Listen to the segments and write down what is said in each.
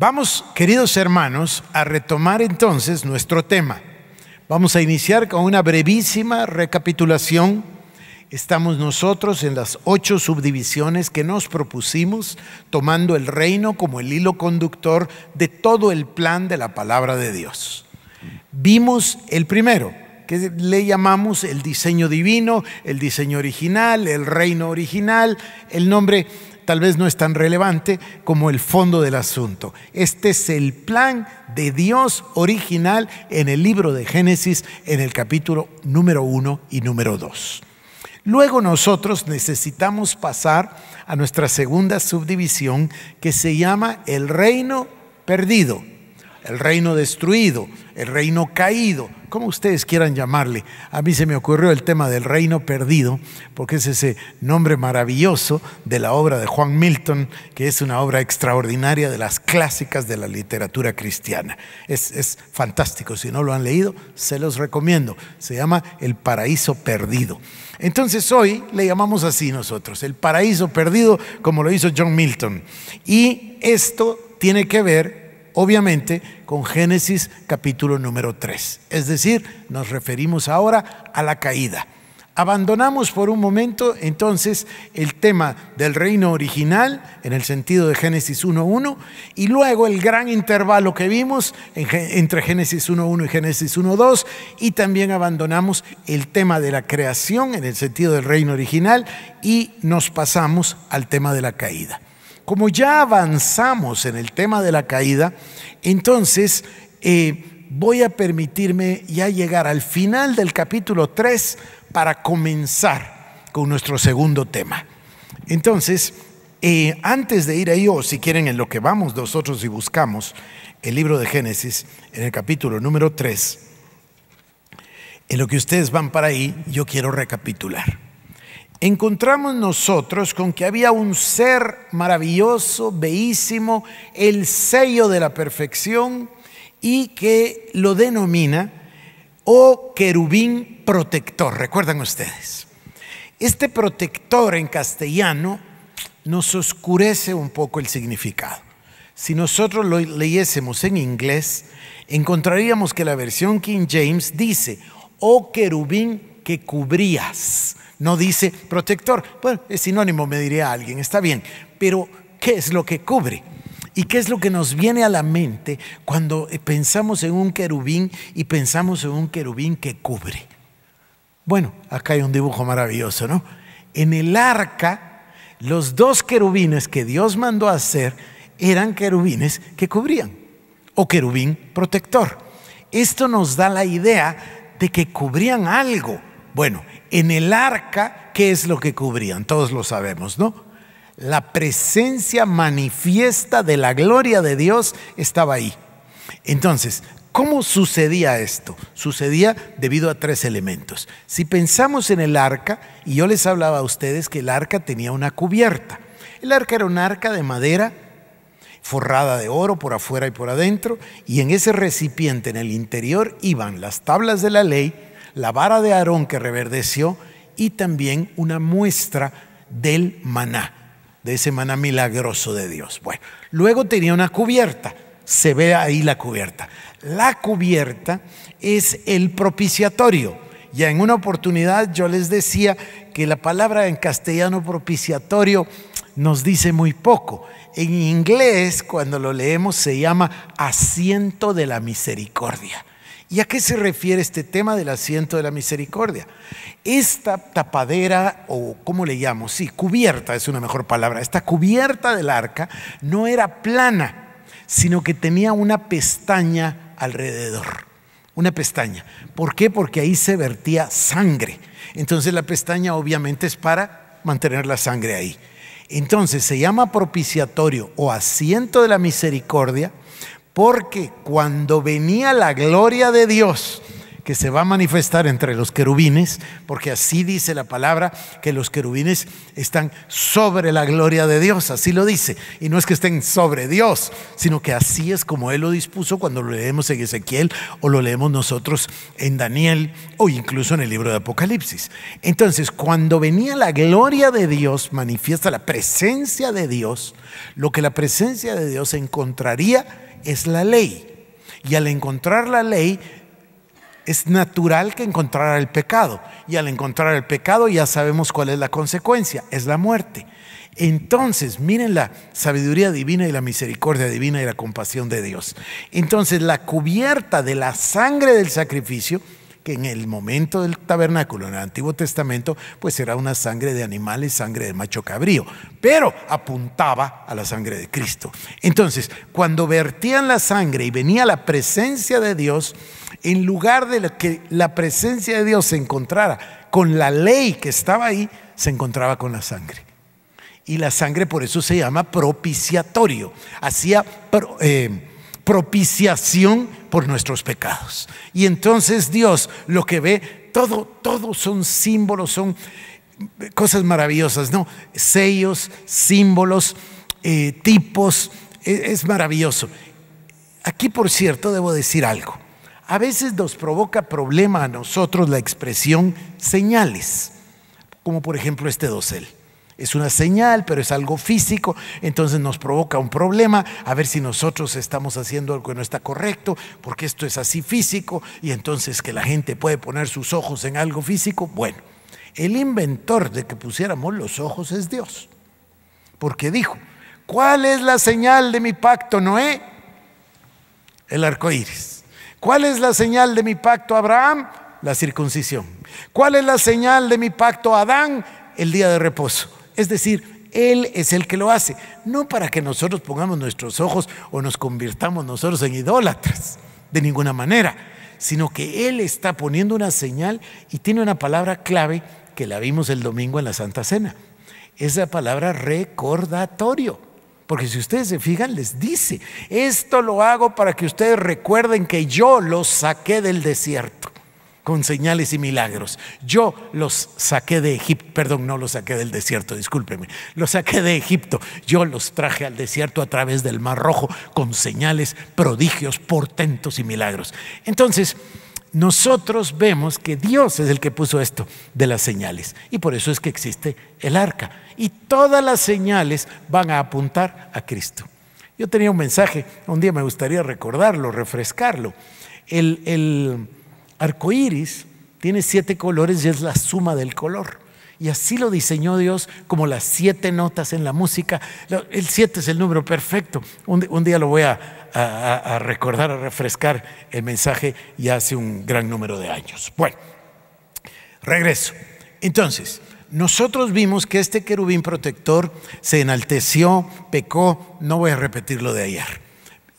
Vamos, queridos hermanos, a retomar entonces nuestro tema. Vamos a iniciar con una brevísima recapitulación. Estamos nosotros en las ocho subdivisiones que nos propusimos, tomando el reino como el hilo conductor de todo el plan de la palabra de Dios. Vimos el primero, que le llamamos el diseño divino, el diseño original, el reino original, el nombre tal vez no es tan relevante como el fondo del asunto. Este es el plan de Dios original en el libro de Génesis, en el capítulo número 1 y número dos. Luego nosotros necesitamos pasar a nuestra segunda subdivisión que se llama el reino perdido, el reino destruido, el reino caído, como ustedes quieran llamarle. A mí se me ocurrió el tema del reino perdido, porque es ese nombre maravilloso de la obra de Juan Milton, que es una obra extraordinaria de las clásicas de la literatura cristiana. Es, es fantástico, si no lo han leído, se los recomiendo. Se llama El paraíso perdido. Entonces hoy le llamamos así nosotros, el paraíso perdido, como lo hizo John Milton. Y esto tiene que ver obviamente con Génesis capítulo número 3. Es decir, nos referimos ahora a la caída. Abandonamos por un momento entonces el tema del reino original en el sentido de Génesis 1.1 y luego el gran intervalo que vimos entre Génesis 1.1 y Génesis 1.2 y también abandonamos el tema de la creación en el sentido del reino original y nos pasamos al tema de la caída. Como ya avanzamos en el tema de la caída, entonces eh, voy a permitirme ya llegar al final del capítulo 3 para comenzar con nuestro segundo tema. Entonces, eh, antes de ir ahí, o si quieren en lo que vamos nosotros y buscamos el libro de Génesis, en el capítulo número 3, en lo que ustedes van para ahí, yo quiero recapitular encontramos nosotros con que había un ser maravilloso, bellísimo, el sello de la perfección y que lo denomina o querubín protector, recuerdan ustedes. Este protector en castellano nos oscurece un poco el significado. Si nosotros lo leyésemos en inglés, encontraríamos que la versión King James dice, o querubín que cubrías no dice protector. Bueno, es sinónimo, me diría alguien, está bien. Pero, ¿qué es lo que cubre? ¿Y qué es lo que nos viene a la mente cuando pensamos en un querubín y pensamos en un querubín que cubre? Bueno, acá hay un dibujo maravilloso, ¿no? En el arca, los dos querubines que Dios mandó a hacer eran querubines que cubrían, o querubín protector. Esto nos da la idea de que cubrían algo bueno, en el arca, ¿qué es lo que cubrían? Todos lo sabemos, ¿no? La presencia manifiesta de la gloria de Dios estaba ahí. Entonces, ¿cómo sucedía esto? Sucedía debido a tres elementos. Si pensamos en el arca, y yo les hablaba a ustedes que el arca tenía una cubierta. El arca era un arca de madera forrada de oro por afuera y por adentro, y en ese recipiente en el interior iban las tablas de la ley, la vara de Aarón que reverdeció y también una muestra del maná, de ese maná milagroso de Dios. Bueno, luego tenía una cubierta, se ve ahí la cubierta. La cubierta es el propiciatorio. Ya en una oportunidad yo les decía que la palabra en castellano propiciatorio nos dice muy poco. En inglés, cuando lo leemos, se llama asiento de la misericordia. ¿Y a qué se refiere este tema del asiento de la misericordia? Esta tapadera, o ¿cómo le llamo? Sí, cubierta es una mejor palabra. Esta cubierta del arca no era plana, sino que tenía una pestaña alrededor. Una pestaña. ¿Por qué? Porque ahí se vertía sangre. Entonces la pestaña obviamente es para mantener la sangre ahí. Entonces se llama propiciatorio o asiento de la misericordia porque cuando venía la gloria de Dios, que se va a manifestar entre los querubines, porque así dice la palabra, que los querubines están sobre la gloria de Dios, así lo dice. Y no es que estén sobre Dios, sino que así es como Él lo dispuso cuando lo leemos en Ezequiel o lo leemos nosotros en Daniel o incluso en el libro de Apocalipsis. Entonces, cuando venía la gloria de Dios, manifiesta la presencia de Dios, lo que la presencia de Dios encontraría es la ley. Y al encontrar la ley, es natural que encontrara el pecado. Y al encontrar el pecado ya sabemos cuál es la consecuencia, es la muerte. Entonces, miren la sabiduría divina y la misericordia divina y la compasión de Dios. Entonces, la cubierta de la sangre del sacrificio que en el momento del tabernáculo, en el Antiguo Testamento, pues era una sangre de animales, sangre de macho cabrío, pero apuntaba a la sangre de Cristo. Entonces, cuando vertían la sangre y venía la presencia de Dios, en lugar de que la presencia de Dios se encontrara con la ley que estaba ahí, se encontraba con la sangre. Y la sangre por eso se llama propiciatorio. Hacía... Eh, propiciación por nuestros pecados. Y entonces Dios lo que ve, todo, todo son símbolos, son cosas maravillosas, ¿no? Sellos, símbolos, eh, tipos, e, es maravilloso. Aquí, por cierto, debo decir algo. A veces nos provoca problema a nosotros la expresión señales, como por ejemplo este dosel. Es una señal, pero es algo físico, entonces nos provoca un problema, a ver si nosotros estamos haciendo algo que no está correcto, porque esto es así físico, y entonces que la gente puede poner sus ojos en algo físico. Bueno, el inventor de que pusiéramos los ojos es Dios, porque dijo, ¿cuál es la señal de mi pacto, Noé? El arco iris. ¿Cuál es la señal de mi pacto, Abraham? La circuncisión. ¿Cuál es la señal de mi pacto, Adán? El día de reposo. Es decir, Él es el que lo hace, no para que nosotros pongamos nuestros ojos o nos convirtamos nosotros en idólatras, de ninguna manera, sino que Él está poniendo una señal y tiene una palabra clave que la vimos el domingo en la Santa Cena. Es la palabra recordatorio. Porque si ustedes se fijan, les dice, esto lo hago para que ustedes recuerden que yo los saqué del desierto con señales y milagros. Yo los saqué de Egipto, perdón, no los saqué del desierto, discúlpeme, los saqué de Egipto, yo los traje al desierto a través del Mar Rojo con señales, prodigios, portentos y milagros. Entonces, nosotros vemos que Dios es el que puso esto de las señales y por eso es que existe el arca y todas las señales van a apuntar a Cristo. Yo tenía un mensaje, un día me gustaría recordarlo, refrescarlo. El, el Arcoíris tiene siete colores y es la suma del color. Y así lo diseñó Dios como las siete notas en la música. El siete es el número perfecto. Un, día lo voy a, a, recordar, a refrescar el mensaje ya hace un gran número de años. Bueno, regreso. Entonces, nosotros vimos que este querubín protector se enalteció, pecó, no voy a repetir lo de ayer.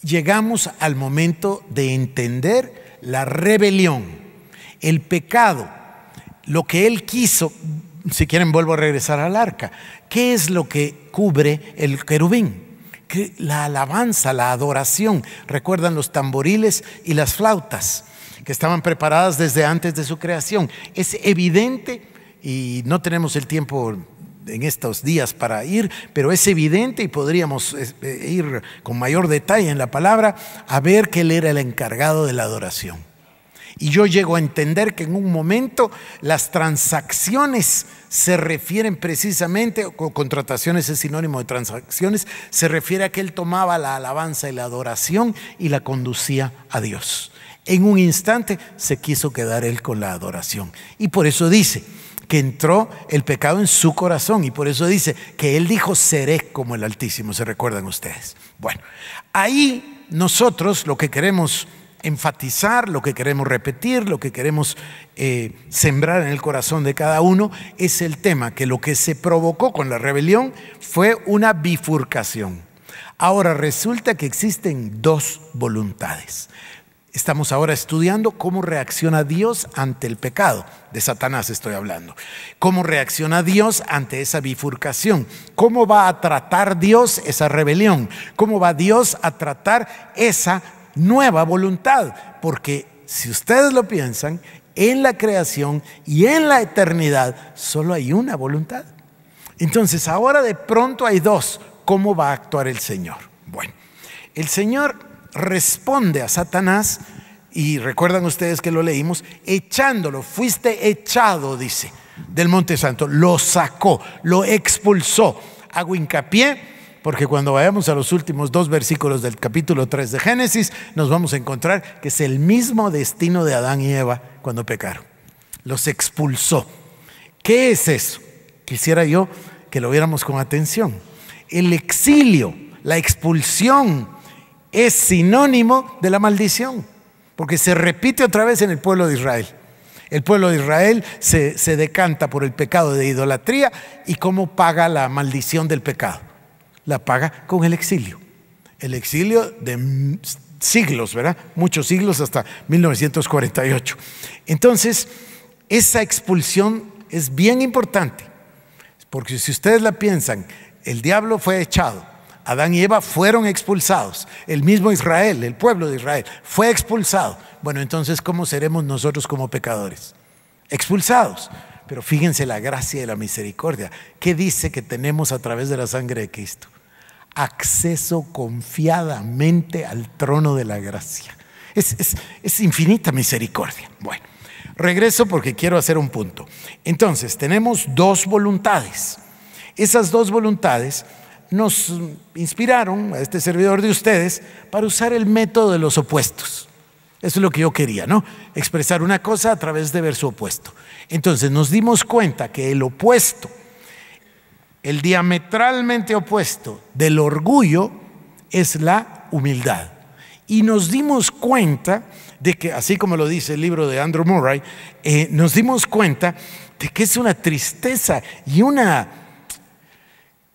Llegamos al momento de entender la rebelión, el pecado, lo que él quiso, si quieren vuelvo a regresar al arca, ¿qué es lo que cubre el querubín? La alabanza, la adoración. Recuerdan los tamboriles y las flautas que estaban preparadas desde antes de su creación. Es evidente y no tenemos el tiempo en estos días para ir, pero es evidente y podríamos eh, eh, ir con mayor detalle en la palabra a ver que él era el encargado de la adoración. Y yo llego a entender que en un momento las transacciones se refieren precisamente, o contrataciones es sinónimo de transacciones, se refiere a que él tomaba la alabanza y la adoración y la conducía a Dios. En un instante se quiso quedar él con la adoración. Y por eso dice, que entró el pecado en su corazón. Y por eso dice que él dijo, seré como el Altísimo, se recuerdan ustedes. Bueno, ahí nosotros lo que queremos enfatizar, lo que queremos repetir, lo que queremos eh, sembrar en el corazón de cada uno, es el tema que lo que se provocó con la rebelión fue una bifurcación. Ahora resulta que existen dos voluntades. Estamos ahora estudiando cómo reacciona Dios ante el pecado, de Satanás estoy hablando, cómo reacciona Dios ante esa bifurcación, cómo va a tratar Dios esa rebelión, cómo va Dios a tratar esa nueva voluntad, porque si ustedes lo piensan, en la creación y en la eternidad solo hay una voluntad. Entonces ahora de pronto hay dos, ¿cómo va a actuar el Señor? Bueno, el Señor responde a Satanás, y recuerdan ustedes que lo leímos, echándolo, fuiste echado, dice, del Monte Santo, lo sacó, lo expulsó. Hago hincapié porque cuando vayamos a los últimos dos versículos del capítulo 3 de Génesis, nos vamos a encontrar que es el mismo destino de Adán y Eva cuando pecaron. Los expulsó. ¿Qué es eso? Quisiera yo que lo viéramos con atención. El exilio, la expulsión es sinónimo de la maldición, porque se repite otra vez en el pueblo de Israel. El pueblo de Israel se, decanta por el pecado de idolatría y cómo paga la maldición del pecado. La paga con el exilio. El exilio de siglos, ¿verdad? Muchos siglos hasta 1948. Entonces, esa expulsión es bien importante, porque si ustedes la piensan, el diablo fue echado, Adán y Eva fueron expulsados. El mismo Israel, el pueblo de Israel, fue expulsado. Bueno, entonces, ¿cómo seremos nosotros como pecadores? Expulsados. Pero fíjense la gracia y la misericordia. ¿Qué dice que tenemos a través de la sangre de Cristo? Acceso confiadamente al trono de la gracia. Es, es infinita misericordia. Bueno, regreso porque quiero hacer un punto. Entonces, tenemos dos voluntades. Esas dos voluntades nos inspiraron a este servidor de ustedes para usar el método de los opuestos. Eso es lo que yo quería, ¿no? Expresar una cosa a través de ver su opuesto. Entonces nos dimos cuenta que el opuesto, el diametralmente opuesto del orgullo es la humildad. Y nos dimos cuenta de que, así como lo dice el libro de Andrew Murray, eh, nos dimos cuenta de que es una tristeza y una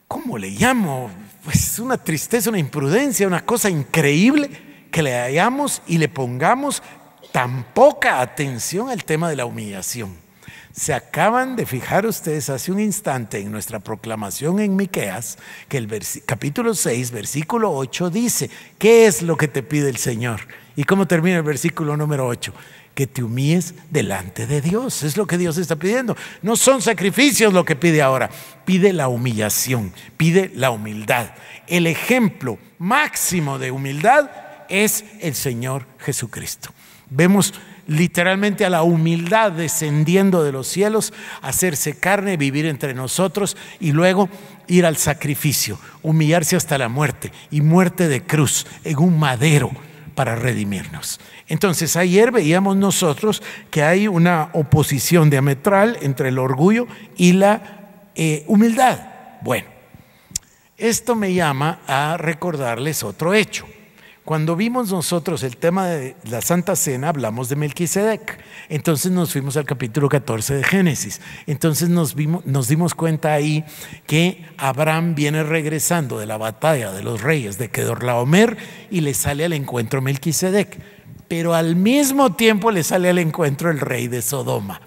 ¿cómo le llamo? Pues una tristeza, una imprudencia, una cosa increíble que le hagamos y le pongamos tan poca atención al tema de la humillación. Se acaban de fijar ustedes hace un instante en nuestra proclamación en Miqueas que el capítulo 6, versículo 8 dice, ¿qué es lo que te pide el Señor? ¿Y cómo termina el versículo número 8? que te humilles delante de Dios. Es lo que Dios está pidiendo. No son sacrificios lo que pide ahora. Pide la humillación, pide la humildad. El ejemplo máximo de humildad es el Señor Jesucristo. Vemos literalmente a la humildad descendiendo de los cielos, hacerse carne, vivir entre nosotros y luego ir al sacrificio, humillarse hasta la muerte y muerte de cruz en un madero para redimirnos. Entonces ayer veíamos nosotros que hay una oposición diametral entre el orgullo y la eh, humildad. Bueno, esto me llama a recordarles otro hecho. Cuando vimos nosotros el tema de la Santa Cena, hablamos de Melquisedec. Entonces nos fuimos al capítulo 14 de Génesis. Entonces nos, dimos cuenta ahí que Abraham viene regresando de la batalla de los reyes de Kedorlaomer y le sale al encuentro Melquisedec. Pero al mismo tiempo le sale al encuentro el rey de Sodoma.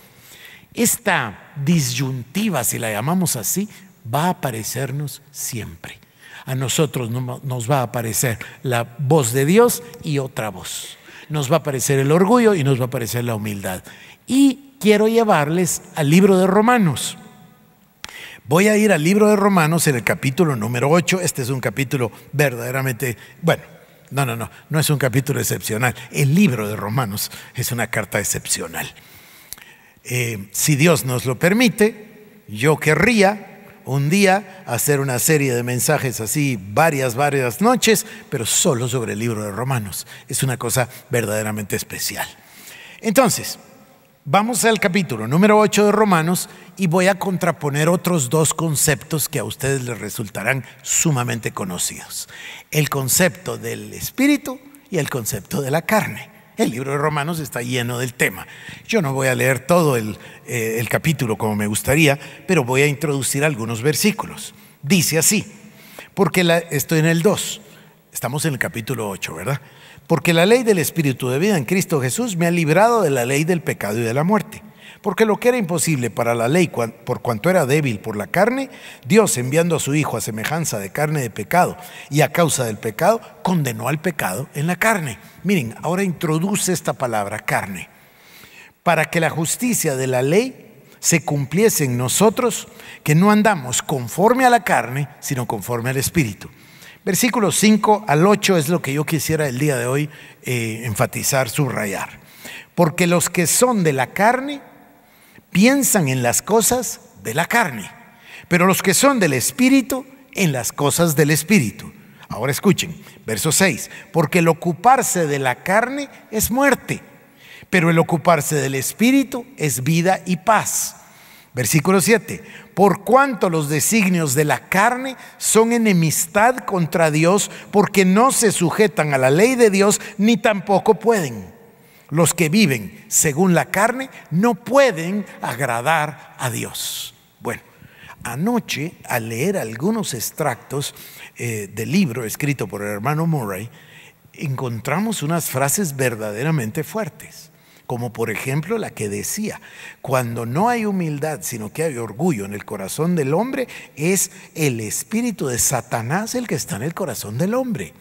Esta disyuntiva, si la llamamos así, va a aparecernos siempre a nosotros nos va a aparecer la voz de Dios y otra voz. Nos va a aparecer el orgullo y nos va a aparecer la humildad. Y quiero llevarles al libro de Romanos. Voy a ir al libro de Romanos en el capítulo número 8. Este es un capítulo verdaderamente, bueno, no, no, no, no es un capítulo excepcional. El libro de Romanos es una carta excepcional. Eh, si Dios nos lo permite, yo querría un día hacer una serie de mensajes así varias, varias noches, pero solo sobre el libro de Romanos. Es una cosa verdaderamente especial. Entonces, vamos al capítulo número 8 de Romanos y voy a contraponer otros dos conceptos que a ustedes les resultarán sumamente conocidos. El concepto del espíritu y el concepto de la carne. El libro de Romanos está lleno del tema. Yo no voy a leer todo eh, el, capítulo como me gustaría, pero voy a introducir algunos versículos. Dice así, porque la, estoy en el 2, estamos en el capítulo 8, ¿verdad? Porque la ley del Espíritu de vida en Cristo Jesús me ha librado de la ley del pecado y de la muerte. Porque lo que era imposible para la ley, por cuanto era débil por la carne, Dios enviando a su Hijo a semejanza de carne de pecado y a causa del pecado, condenó al pecado en la carne. Miren, ahora introduce esta palabra carne. Para que la justicia de la ley se cumpliese en nosotros, que no andamos conforme a la carne, sino conforme al Espíritu. Versículos 5 al 8 es lo que yo quisiera el día de hoy eh, enfatizar, subrayar. Porque los que son de la carne piensan en las cosas de la carne, pero los que son del Espíritu, en las cosas del Espíritu. Ahora escuchen, verso 6, porque el ocuparse de la carne es muerte, pero el ocuparse del Espíritu es vida y paz. Versículo 7, por cuanto los designios de la carne son enemistad contra Dios, porque no se sujetan a la ley de Dios, ni tampoco pueden. Los que viven según la carne no pueden agradar a Dios. Bueno, anoche al leer algunos extractos eh, del libro escrito por el hermano Murray, encontramos unas frases verdaderamente fuertes, como por ejemplo la que decía, cuando no hay humildad, sino que hay orgullo en el corazón del hombre, es el espíritu de Satanás el que está en el corazón del hombre.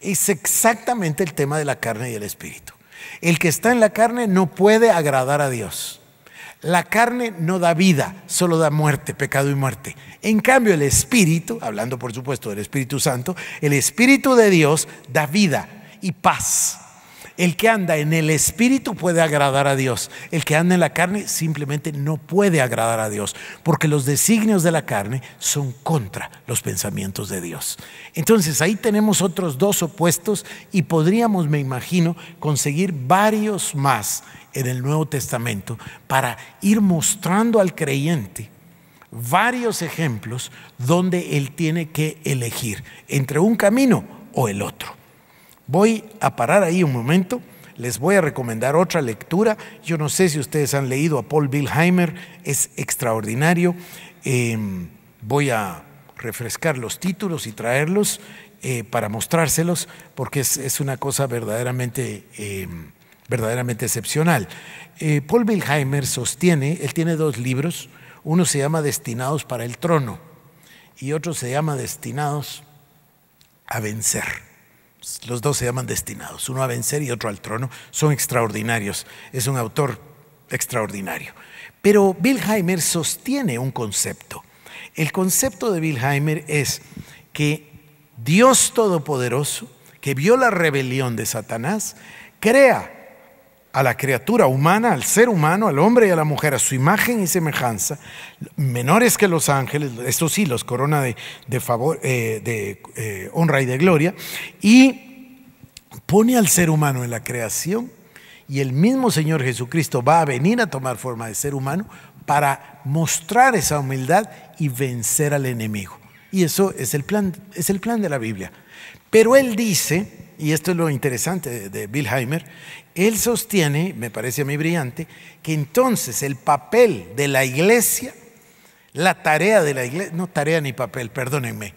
Es exactamente el tema de la carne y el espíritu. El que está en la carne no puede agradar a Dios. La carne no da vida, solo da muerte, pecado y muerte. En cambio, el Espíritu, hablando por supuesto del Espíritu Santo, el Espíritu de Dios da vida y paz el que anda en el Espíritu puede agradar a Dios. El que anda en la carne simplemente no puede agradar a Dios, porque los designios de la carne son contra los pensamientos de Dios. Entonces ahí tenemos otros dos opuestos y podríamos, me imagino, conseguir varios más en el Nuevo Testamento para ir mostrando al creyente varios ejemplos donde él tiene que elegir entre un camino o el otro. Voy a parar ahí un momento, les voy a recomendar otra lectura. Yo no sé si ustedes han leído a Paul Wilheimer, es extraordinario. Em, voy a refrescar los títulos y traerlos eh, para mostrárselos, porque es, una cosa verdaderamente, em, verdaderamente excepcional. Eh, Paul Wilheimer sostiene, él tiene dos libros, uno se llama Destinados para el Trono y otro se llama Destinados a Vencer. Los dos se llaman destinados, uno a vencer y otro al trono. Son extraordinarios, es un autor extraordinario. Pero Wilheimer sostiene un concepto. El concepto de Wilheimer es que Dios Todopoderoso, que vio la rebelión de Satanás, crea a la criatura humana, al ser humano, al hombre y a la mujer, a su imagen y semejanza, menores que los ángeles, estos sí, los corona de, favor, eh, de eh, honra y de gloria, y pone al ser humano en la creación y el mismo Señor Jesucristo va a venir a tomar forma de ser humano para mostrar esa humildad y vencer al enemigo. Y eso es el plan, es el plan de la Biblia. Pero él dice, y esto es lo interesante de, Bill él sostiene, me parece a mí brillante, que entonces el papel de la iglesia, la tarea de la iglesia, no tarea ni papel, perdónenme,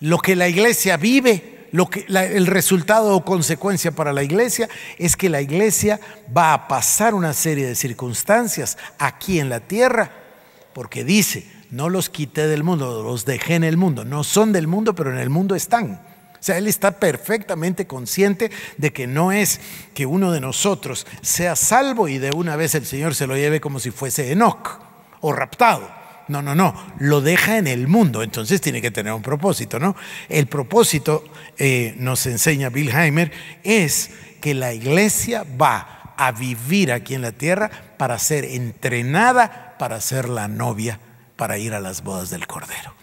lo que la iglesia vive, lo que, el resultado o consecuencia para la iglesia es que la iglesia va a pasar una serie de circunstancias aquí en la tierra, porque dice, no los quité del mundo, los dejé en el mundo, no son del mundo, pero en el mundo están sea, Él está perfectamente consciente de que no es que uno de nosotros sea salvo y de una vez el Señor se lo lleve como si fuese Enoch o raptado. No, no, no, lo deja en el mundo, entonces tiene que tener un propósito, ¿no? El propósito, eh, nos enseña Wilheimer, es que la iglesia va a vivir aquí en la tierra para ser entrenada para ser la novia, para ir a las bodas del Cordero.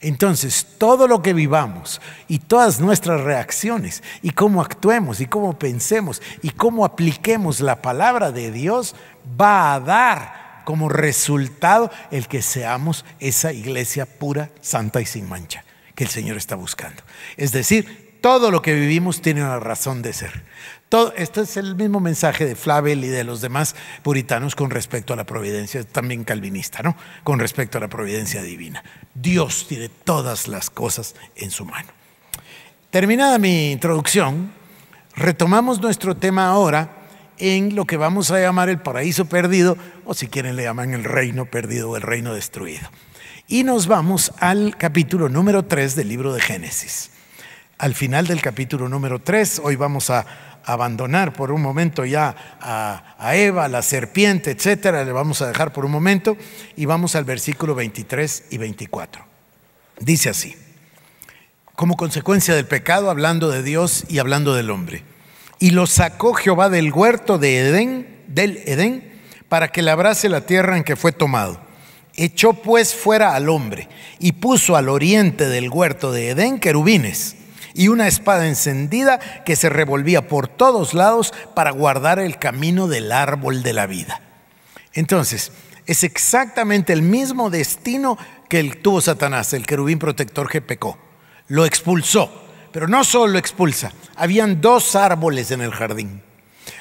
Entonces, todo lo que vivamos y todas nuestras reacciones y cómo actuemos y cómo pensemos y cómo apliquemos la palabra de Dios va a dar como resultado el que seamos esa iglesia pura, santa y sin mancha que el Señor está buscando. Es decir, todo lo que vivimos tiene una razón de ser este es el mismo mensaje de Flavel y de los demás puritanos con respecto a la providencia, también calvinista, ¿no? Con respecto a la providencia divina. Dios tiene todas las cosas en su mano. Terminada mi introducción, retomamos nuestro tema ahora en lo que vamos a llamar el paraíso perdido, o si quieren le llaman el reino perdido o el reino destruido. Y nos vamos al capítulo número 3 del libro de Génesis al final del capítulo número 3. Hoy vamos a abandonar por un momento ya a, Eva, la serpiente, etcétera. Le vamos a dejar por un momento y vamos al versículo 23 y 24. Dice así: Como consecuencia del pecado, hablando de Dios y hablando del hombre. Y lo sacó Jehová del huerto de Edén, del Edén, para que labrase la tierra en que fue tomado. Echó pues fuera al hombre y puso al oriente del huerto de Edén querubines y una espada encendida que se revolvía por todos lados para guardar el camino del árbol de la vida. Entonces, es exactamente el mismo destino que tuvo Satanás, el querubín protector que pecó. Lo expulsó, pero no solo lo expulsa, habían dos árboles en el jardín.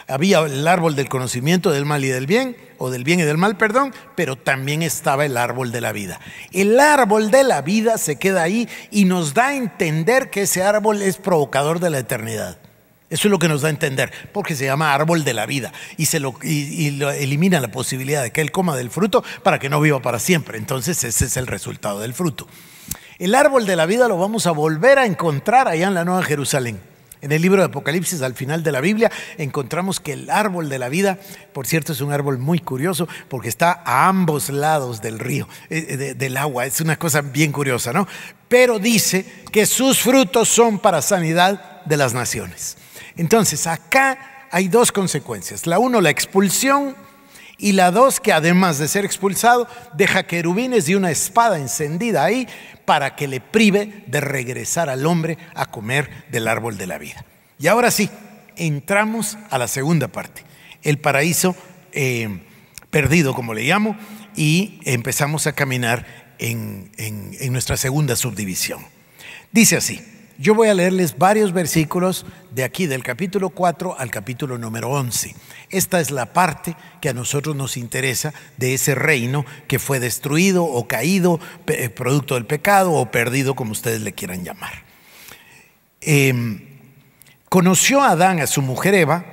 Había el árbol del conocimiento del mal y del bien, o del bien y del mal, perdón, pero también estaba el árbol de la vida. El árbol de la vida se queda ahí y nos da a entender que ese árbol es provocador de la eternidad. Eso es lo que nos da a entender, porque se llama árbol de la vida y, se lo, elimina la posibilidad de que él coma del fruto para que no viva para siempre. Entonces ese es el resultado del fruto. El árbol de la vida lo vamos a volver a encontrar allá en la Nueva Jerusalén. En el libro de Apocalipsis, al final de la Biblia, encontramos que el árbol de la vida, por cierto, es un árbol muy curioso porque está a ambos lados del río, eh, eh, del agua. Es una cosa bien curiosa, ¿no? Pero dice que sus frutos son para sanidad de las naciones. Entonces, acá hay dos consecuencias. La uno, la expulsión y la dos, que además de ser expulsado, deja querubines y una espada encendida ahí para que le prive de regresar al hombre a comer del árbol de la vida. Y ahora sí, entramos a la segunda parte, el paraíso eh, perdido, como le llamo, y empezamos a caminar en nuestra segunda subdivisión. Dice así, yo voy a leerles varios versículos de aquí, del capítulo 4 al capítulo número 11. Esta es la parte que a nosotros nos interesa de ese reino que fue destruido o caído, eh, producto del pecado o perdido, como ustedes le quieran llamar. Em, conoció Adán a su mujer Eva,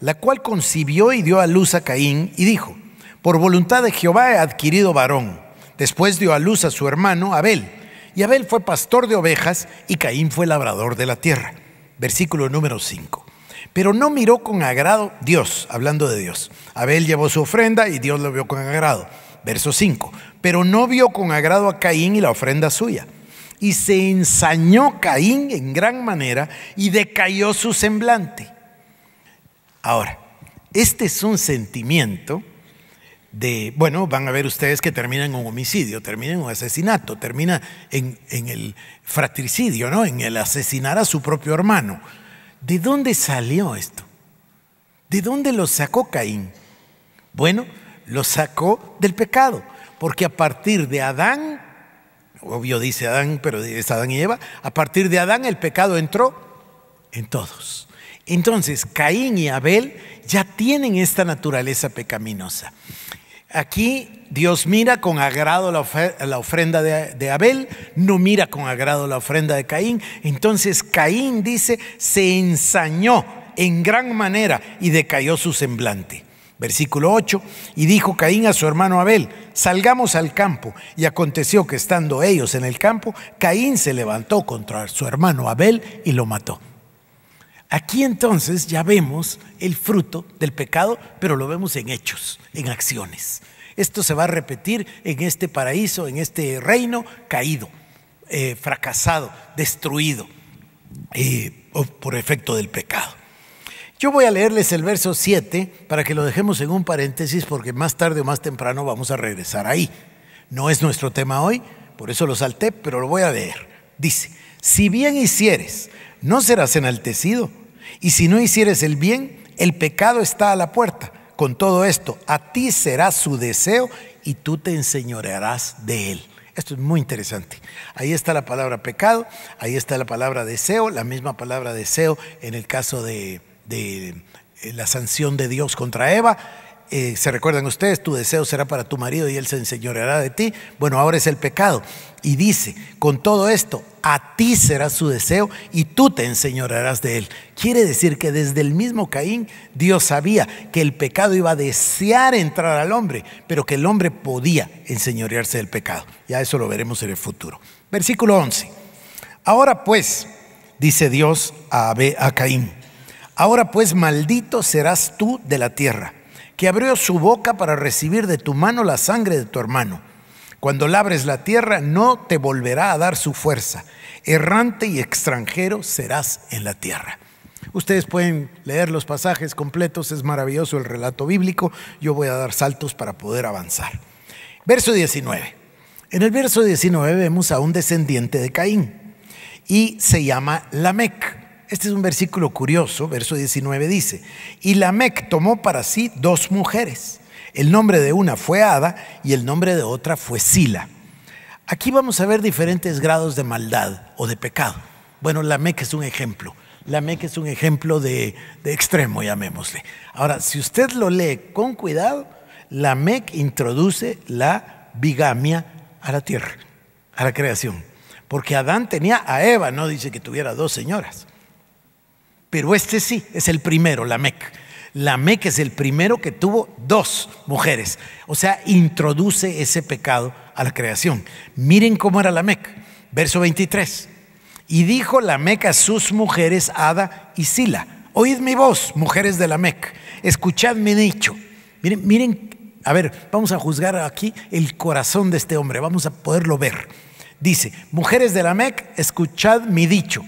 la cual concibió y dio a luz a Caín y dijo, por voluntad de Jehová he adquirido varón. Después dio a luz a su hermano Abel. Y Abel fue pastor de ovejas y Caín fue labrador de la tierra. Versículo número 5. Pero no miró con agrado Dios, hablando de Dios. Abel llevó su ofrenda y Dios lo vio con agrado. Verso 5. Pero no vio con agrado a Caín y la ofrenda suya. Y se ensañó Caín en gran manera y decayó su semblante. Ahora, este es un sentimiento de, bueno, van a ver ustedes que termina en un homicidio, termina en un asesinato, termina en, el fratricidio, ¿no? En el asesinar a su propio hermano. ¿De dónde salió esto? ¿De dónde lo sacó Caín? Bueno, lo sacó del pecado, porque a partir de Adán, obvio dice Adán, pero es Adán y Eva, a partir de Adán el pecado entró en todos. Entonces, Caín y Abel ya tienen esta naturaleza pecaminosa. Aquí Dios mira con agrado la, ofrenda de, de, Abel, no mira con agrado la ofrenda de Caín. Entonces Caín dice, se ensañó en gran manera y decayó su semblante. Versículo 8, y dijo Caín a su hermano Abel, salgamos al campo. Y aconteció que estando ellos en el campo, Caín se levantó contra su hermano Abel y lo mató. Aquí entonces ya vemos el fruto del pecado, pero lo vemos en hechos, en acciones. Esto se va a repetir en este paraíso, en este reino caído, eh, fracasado, destruido eh, por efecto del pecado. Yo voy a leerles el verso 7 para que lo dejemos en un paréntesis porque más tarde o más temprano vamos a regresar ahí. No es nuestro tema hoy, por eso lo salté, pero lo voy a leer. Dice, si bien hicieres, no serás enaltecido y si no hicieres el bien, el pecado está a la puerta. Con todo esto, a ti será su deseo y tú te enseñorearás de él. Esto es muy interesante. Ahí está la palabra pecado, ahí está la palabra deseo, la misma palabra deseo en el caso de, eh, la sanción de Dios contra Eva eh, se recuerdan ustedes, tu deseo será para tu marido y él se enseñoreará de ti. Bueno, ahora es el pecado. Y dice, con todo esto, a ti será su deseo y tú te enseñorearás de él. Quiere decir que desde el mismo Caín Dios sabía que el pecado iba a desear entrar al hombre, pero que el hombre podía enseñorearse del pecado. Ya eso lo veremos en el futuro. Versículo 11. Ahora pues, dice Dios a, a Caín, ahora pues maldito serás tú de la tierra que abrió su boca para recibir de tu mano la sangre de tu hermano. Cuando labres la tierra no te volverá a dar su fuerza. Errante y extranjero serás en la tierra. Ustedes pueden leer los pasajes completos, es maravilloso el relato bíblico. Yo voy a dar saltos para poder avanzar. Verso 19. En el verso 19 vemos a un descendiente de Caín y se llama Lamec. Este es un versículo curioso, verso 19 dice, y Lamec tomó para sí dos mujeres. El nombre de una fue Ada y el nombre de otra fue Sila. Aquí vamos a ver diferentes grados de maldad o de pecado. Bueno, Lamec es un ejemplo. Lamec es un ejemplo de, extremo, llamémosle. Ahora, si usted lo lee con cuidado, Lamec introduce la bigamia a la tierra, a la creación. Porque Adán tenía a Eva, no dice que tuviera dos señoras pero este sí es el primero, La Mec es el primero que tuvo dos mujeres, o sea, introduce ese pecado a la creación. Miren cómo era Lamec, verso 23. Y dijo Mec a sus mujeres, Ada y Sila, oíd mi voz, mujeres de Mec escuchad mi dicho. Miren, miren, a ver, vamos a juzgar aquí el corazón de este hombre, vamos a poderlo ver. Dice, mujeres de Mec escuchad mi dicho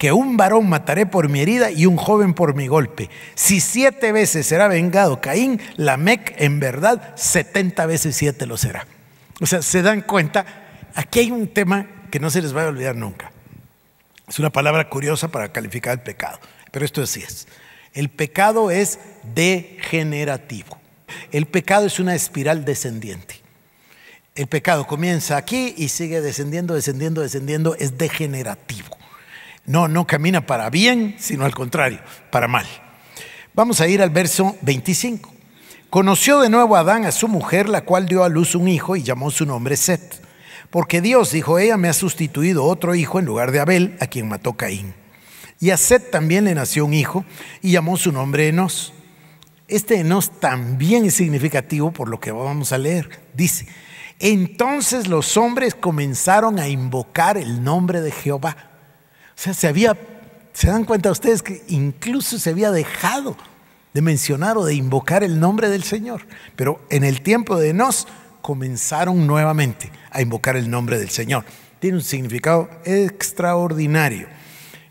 que un varón mataré por mi herida y un joven por mi golpe. Si siete veces será vengado Caín, la Mec en verdad setenta veces siete lo será. O sea, se dan cuenta, aquí hay un tema que no se les va a olvidar nunca. Es una palabra curiosa para calificar el pecado, pero esto así es. El pecado es degenerativo. El pecado es una espiral descendiente. El pecado comienza aquí y sigue descendiendo, descendiendo, descendiendo, es degenerativo. No, no camina para bien, sino al contrario, para mal. Vamos a ir al verso 25. Conoció de nuevo Adán a su mujer, la cual dio a luz un hijo y llamó su nombre Set. Porque Dios, dijo ella, me ha sustituido otro hijo en lugar de Abel, a quien mató Caín. Y a Set también le nació un hijo y llamó su nombre Enos. Este Enos también es significativo por lo que vamos a leer. Dice, entonces los hombres comenzaron a invocar el nombre de Jehová sea, se había, se dan cuenta ustedes que incluso se había dejado de mencionar o de invocar el nombre del Señor. Pero en el tiempo de nos comenzaron nuevamente a invocar el nombre del Señor. Tiene un significado extraordinario.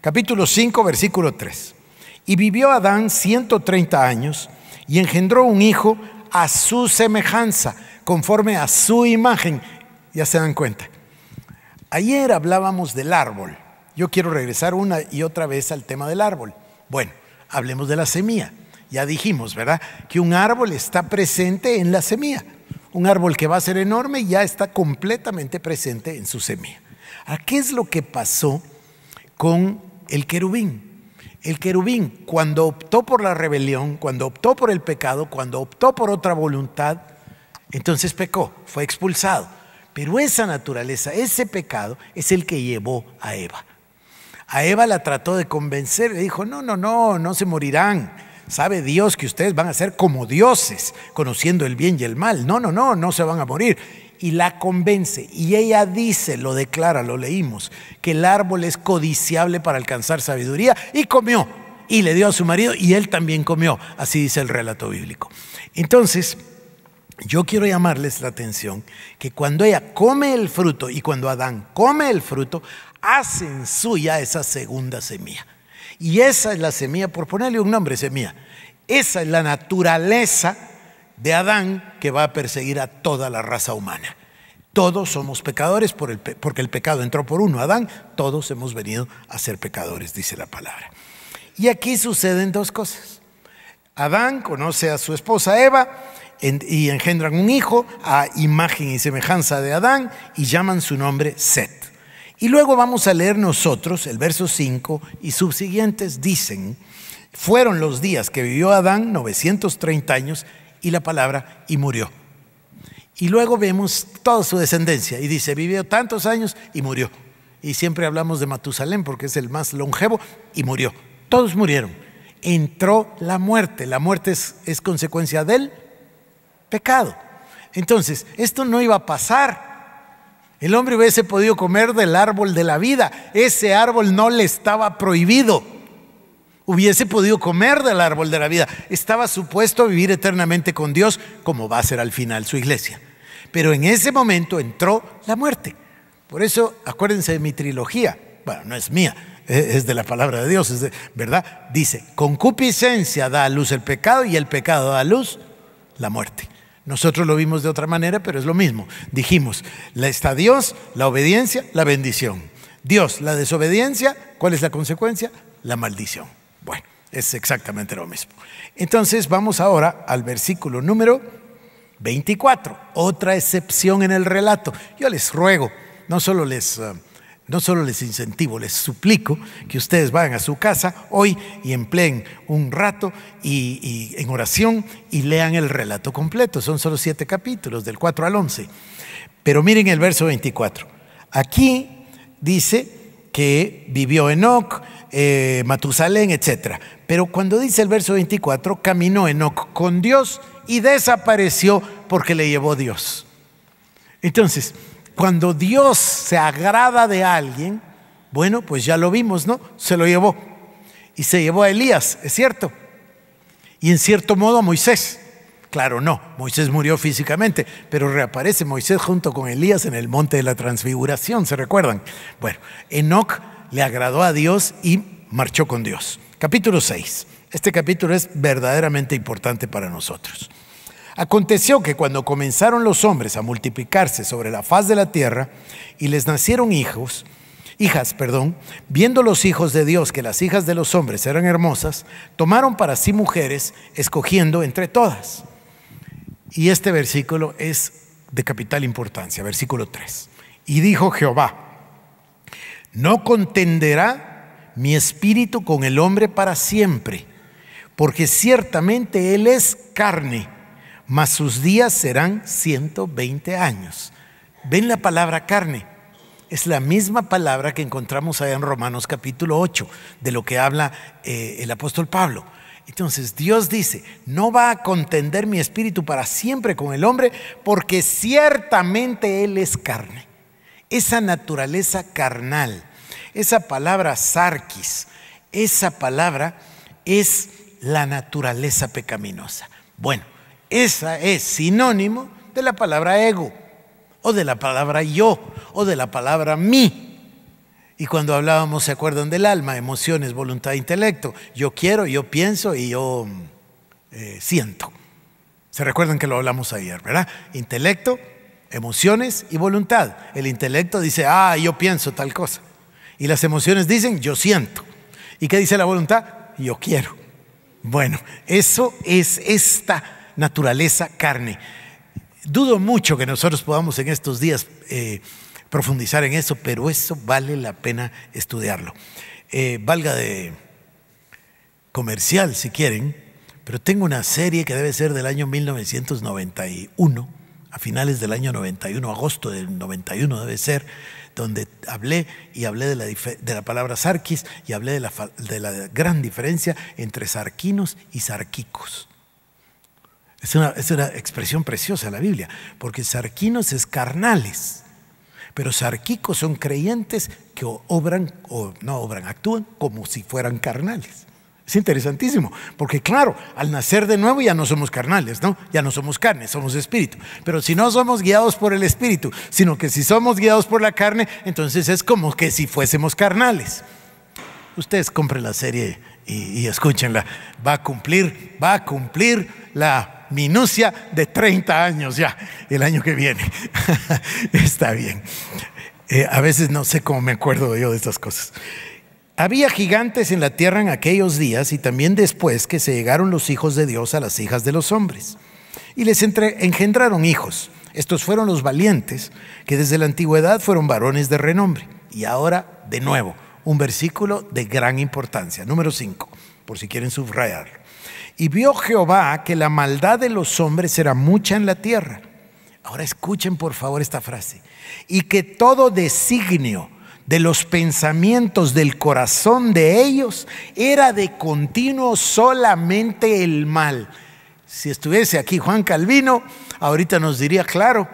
Capítulo 5, versículo 3. Y vivió Adán 130 años y engendró un hijo a su semejanza, conforme a su imagen. Ya se dan cuenta. Ayer hablábamos del árbol yo quiero regresar una y otra vez al tema del árbol. Bueno, hablemos de la semilla. Ya dijimos, ¿verdad? Que un árbol está presente en la semilla. Un árbol que va a ser enorme ya está completamente presente en su semilla. ¿A qué es lo que pasó con el querubín? El querubín, cuando optó por la rebelión, cuando optó por el pecado, cuando optó por otra voluntad, entonces pecó, fue expulsado. Pero esa naturaleza, ese pecado, es el que llevó a Eva. A Eva la trató de convencer, le dijo, no, no, no, no se morirán. Sabe Dios que ustedes van a ser como dioses, conociendo el bien y el mal. No, no, no, no se van a morir. Y la convence. Y ella dice, lo declara, lo leímos, que el árbol es codiciable para alcanzar sabiduría. Y comió. Y le dio a su marido y él también comió. Así dice el relato bíblico. Entonces, yo quiero llamarles la atención que cuando ella come el fruto y cuando Adán come el fruto, hacen suya esa segunda semilla. Y esa es la semilla, por ponerle un nombre, semilla. Esa es la naturaleza de Adán que va a perseguir a toda la raza humana. Todos somos pecadores porque el pecado entró por uno, Adán. Todos hemos venido a ser pecadores, dice la palabra. Y aquí suceden dos cosas. Adán conoce a su esposa Eva y engendran un hijo a imagen y semejanza de Adán y llaman su nombre Set. Y luego vamos a leer nosotros el verso 5 y subsiguientes dicen, fueron los días que vivió Adán 930 años y la palabra y murió. Y luego vemos toda su descendencia y dice, vivió tantos años y murió. Y siempre hablamos de Matusalén porque es el más longevo y murió. Todos murieron. Entró la muerte. La muerte es, es consecuencia del pecado. Entonces, esto no iba a pasar el hombre hubiese podido comer del árbol de la vida. Ese árbol no le estaba prohibido. Hubiese podido comer del árbol de la vida. Estaba supuesto a vivir eternamente con Dios, como va a ser al final su iglesia. Pero en ese momento entró la muerte. Por eso, acuérdense de mi trilogía. Bueno, no es mía, eh, es de la palabra de Dios, es de, ¿verdad? Dice, concupiscencia da a luz el pecado y el pecado da a luz la muerte. Nosotros lo vimos de otra manera, pero es lo mismo. Dijimos, está Dios, la obediencia, la bendición. Dios, la desobediencia, ¿cuál es la consecuencia? La maldición. Bueno, es exactamente lo mismo. Entonces vamos ahora al versículo número 24, otra excepción en el relato. Yo les ruego, no solo les... Eh, no solo les incentivo, les suplico que ustedes vayan a su casa hoy y empleen un rato y, en oración y lean el relato completo. Son solo siete capítulos, del 4 al 11. Pero miren el verso 24. Aquí dice que vivió Enoch, eh, Matusalén, etc. Pero cuando dice el verso 24, caminó Enoch con Dios y desapareció porque le llevó Dios. Entonces, cuando Dios se agrada de alguien, bueno, pues ya lo vimos, ¿no? Se lo llevó. Y se llevó a Elías, es cierto. Y en cierto modo a Moisés. Claro, no, Moisés murió físicamente, pero reaparece Moisés junto con Elías en el monte de la transfiguración, ¿se recuerdan? Bueno, Enoch le agradó a Dios y marchó con Dios. Capítulo 6. Este capítulo es verdaderamente importante para nosotros. Aconteció que cuando comenzaron los hombres a multiplicarse sobre la faz de la tierra y les nacieron hijos, hijas, perdón, viendo los hijos de Dios que las hijas de los hombres eran hermosas, tomaron para sí mujeres, escogiendo entre todas. Y este versículo es de capital importancia, versículo 3. Y dijo Jehová, no contenderá mi espíritu con el hombre para siempre, porque ciertamente él es carne mas sus días serán 120 años. ¿Ven la palabra carne? Es la misma palabra que encontramos allá en Romanos capítulo 8, de lo que habla eh, el apóstol Pablo. Entonces Dios dice, no va a contender mi espíritu para siempre con el hombre, porque ciertamente Él es carne. Esa naturaleza carnal, esa palabra sarquis, esa palabra es la naturaleza pecaminosa. Bueno, esa es sinónimo de la palabra ego, o de la palabra yo, o de la palabra mí. Y cuando hablábamos, ¿se acuerdan del alma? Emociones, voluntad, intelecto. Yo quiero, yo pienso y yo eh, siento. ¿Se recuerdan que lo hablamos ayer, verdad? Intelecto, emociones y voluntad. El intelecto dice, ah, yo pienso tal cosa. Y las emociones dicen, yo siento. ¿Y qué dice la voluntad? Yo quiero. Bueno, eso es esta naturaleza carne. Dudo mucho que nosotros podamos en estos días eh, profundizar en eso, pero eso vale la pena estudiarlo. Eh, valga de comercial si quieren, pero tengo una serie que debe ser del año 1991, a finales del año 91, agosto del 91 debe ser, donde hablé y hablé de la, palabra sarquis y hablé de la, de la gran diferencia entre sarquinos y sarquicos. Es una, expresión preciosa la Biblia, porque sarquinos es carnales, pero sarquicos son creyentes que obran, o no obran, actúan como si fueran carnales. Es interesantísimo, porque claro, al nacer de nuevo ya no somos carnales, ¿no? Ya no somos carne, somos espíritu. Pero si no somos guiados por el espíritu, sino que si somos guiados por la carne, entonces es como que si fuésemos carnales. Ustedes compren la serie y escúchenla. Va a cumplir, va a cumplir la minucia de 30 años ya, el año que viene. Está bien. Eh, a veces no sé cómo me acuerdo yo de estas cosas. Había gigantes en la tierra en aquellos días y también después que se llegaron los hijos de Dios a las hijas de los hombres. Y les engendraron hijos. Estos fueron los valientes que desde la antigüedad fueron varones de renombre. Y ahora, de nuevo, un versículo de gran importancia, número 5, por si quieren subrayarlo. Y vio Jehová que la maldad de los hombres era mucha en la tierra. Ahora escuchen por favor esta frase. Y que todo designio de los pensamientos del corazón de ellos era de continuo solamente el mal. Si estuviese aquí Juan Calvino, ahorita nos diría, claro,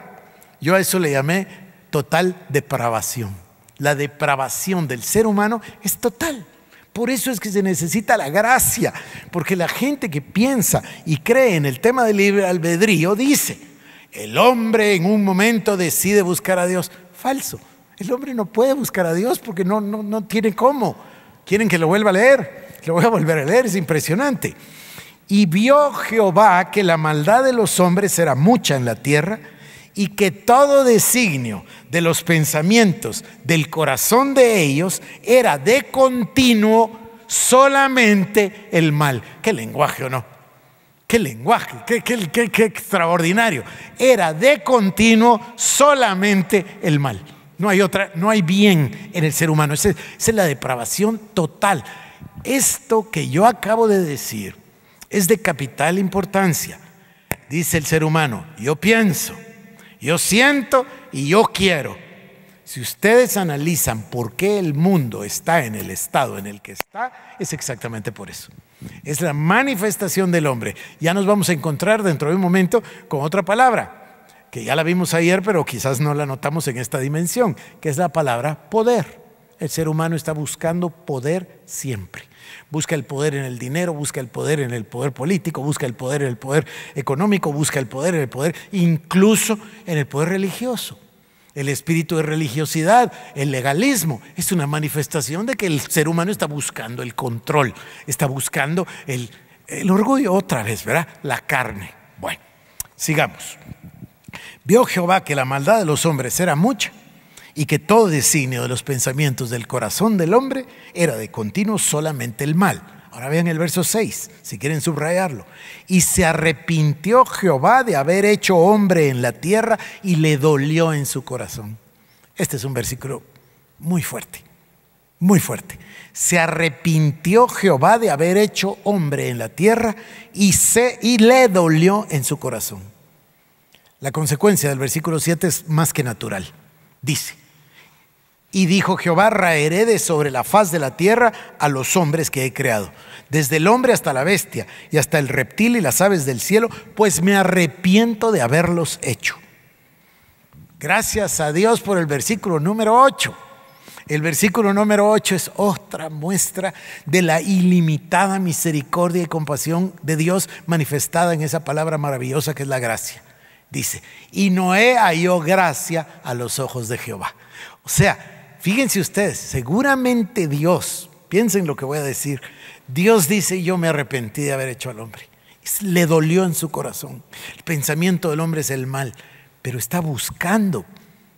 yo a eso le llamé total depravación. La depravación del ser humano es total. Por eso es que se necesita la gracia, porque la gente que piensa y cree en el tema del libre albedrío dice, el hombre en un momento decide buscar a Dios. Falso. El hombre no puede buscar a Dios porque no, no, no tiene cómo. ¿Quieren que lo vuelva a leer? Lo voy a volver a leer, es impresionante. Y vio Jehová que la maldad de los hombres era mucha en la tierra y que todo designio de los pensamientos del corazón de ellos era de continuo solamente el mal. ¿Qué lenguaje o no? ¿Qué lenguaje? ¿Qué, extraordinario? Era de continuo solamente el mal. No hay otra, no hay bien en el ser humano. es la depravación total. Esto que yo acabo de decir es de capital importancia. Dice el ser humano, yo pienso, yo siento y yo quiero. Si ustedes analizan por qué el mundo está en el estado en el que está, es exactamente por eso. Es la manifestación del hombre. Ya nos vamos a encontrar dentro de un momento con otra palabra, que ya la vimos ayer, pero quizás no la notamos en esta dimensión, que es la palabra poder. El ser humano está buscando poder siempre. Busca el poder en el dinero, busca el poder en el poder político, busca el poder en el poder económico, busca el poder en el poder, incluso en el poder religioso. El espíritu de religiosidad, el legalismo, es una manifestación de que el ser humano está buscando el control, está buscando el, orgullo otra vez, ¿verdad? La carne. Bueno, sigamos. Vio Jehová que la maldad de los hombres era mucha y que todo designio de los pensamientos del corazón del hombre era de continuo solamente el mal. Ahora vean el verso 6, si quieren subrayarlo. Y se arrepintió Jehová de haber hecho hombre en la tierra y le dolió en su corazón. Este es un versículo muy fuerte, muy fuerte. Se arrepintió Jehová de haber hecho hombre en la tierra y, se, y le dolió en su corazón. La consecuencia del versículo 7 es más que natural. Dice, y dijo Jehová, raeré de sobre la faz de la tierra a los hombres que he creado, desde el hombre hasta la bestia, y hasta el reptil y las aves del cielo, pues me arrepiento de haberlos hecho. Gracias a Dios por el versículo número 8. El versículo número 8 es otra muestra de la ilimitada misericordia y compasión de Dios manifestada en esa palabra maravillosa que es la gracia. Dice, y Noé halló gracia a los ojos de Jehová. O sea, Fíjense ustedes, seguramente Dios, piensen lo que voy a decir, Dios dice, yo me arrepentí de haber hecho al hombre. Le dolió en su corazón. El pensamiento del hombre es el mal, pero está buscando.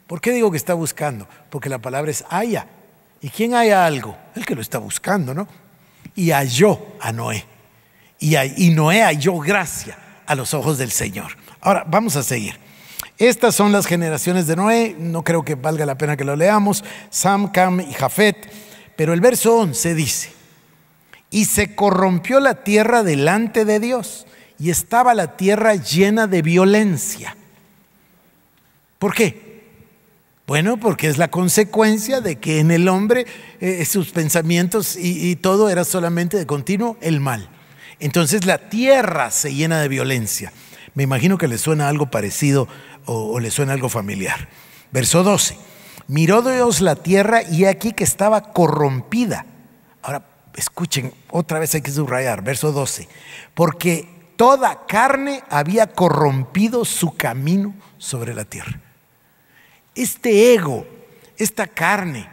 ¿Por qué digo que está buscando? Porque la palabra es haya. ¿Y quién haya algo? El que lo está buscando, ¿no? Y halló a Noé. Y, y Noé halló gracia a los ojos del Señor. Ahora, vamos a seguir. Estas son las generaciones de Noé, no creo que valga la pena que lo leamos, Sam, Cam y Jafet, pero el verso 11 dice, y se corrompió la tierra delante de Dios, y estaba la tierra llena de violencia. ¿Por qué? Bueno, porque es la consecuencia de que en el hombre eh, eh, sus pensamientos y, todo era solamente de continuo el mal. Entonces la tierra se llena de violencia. Me imagino que le suena algo parecido o, le suena algo familiar. Verso 12. Miró Dios la tierra y aquí que estaba corrompida. Ahora, escuchen, otra vez hay que subrayar, verso 12. Porque toda carne había corrompido su camino sobre la tierra. Este ego, esta carne,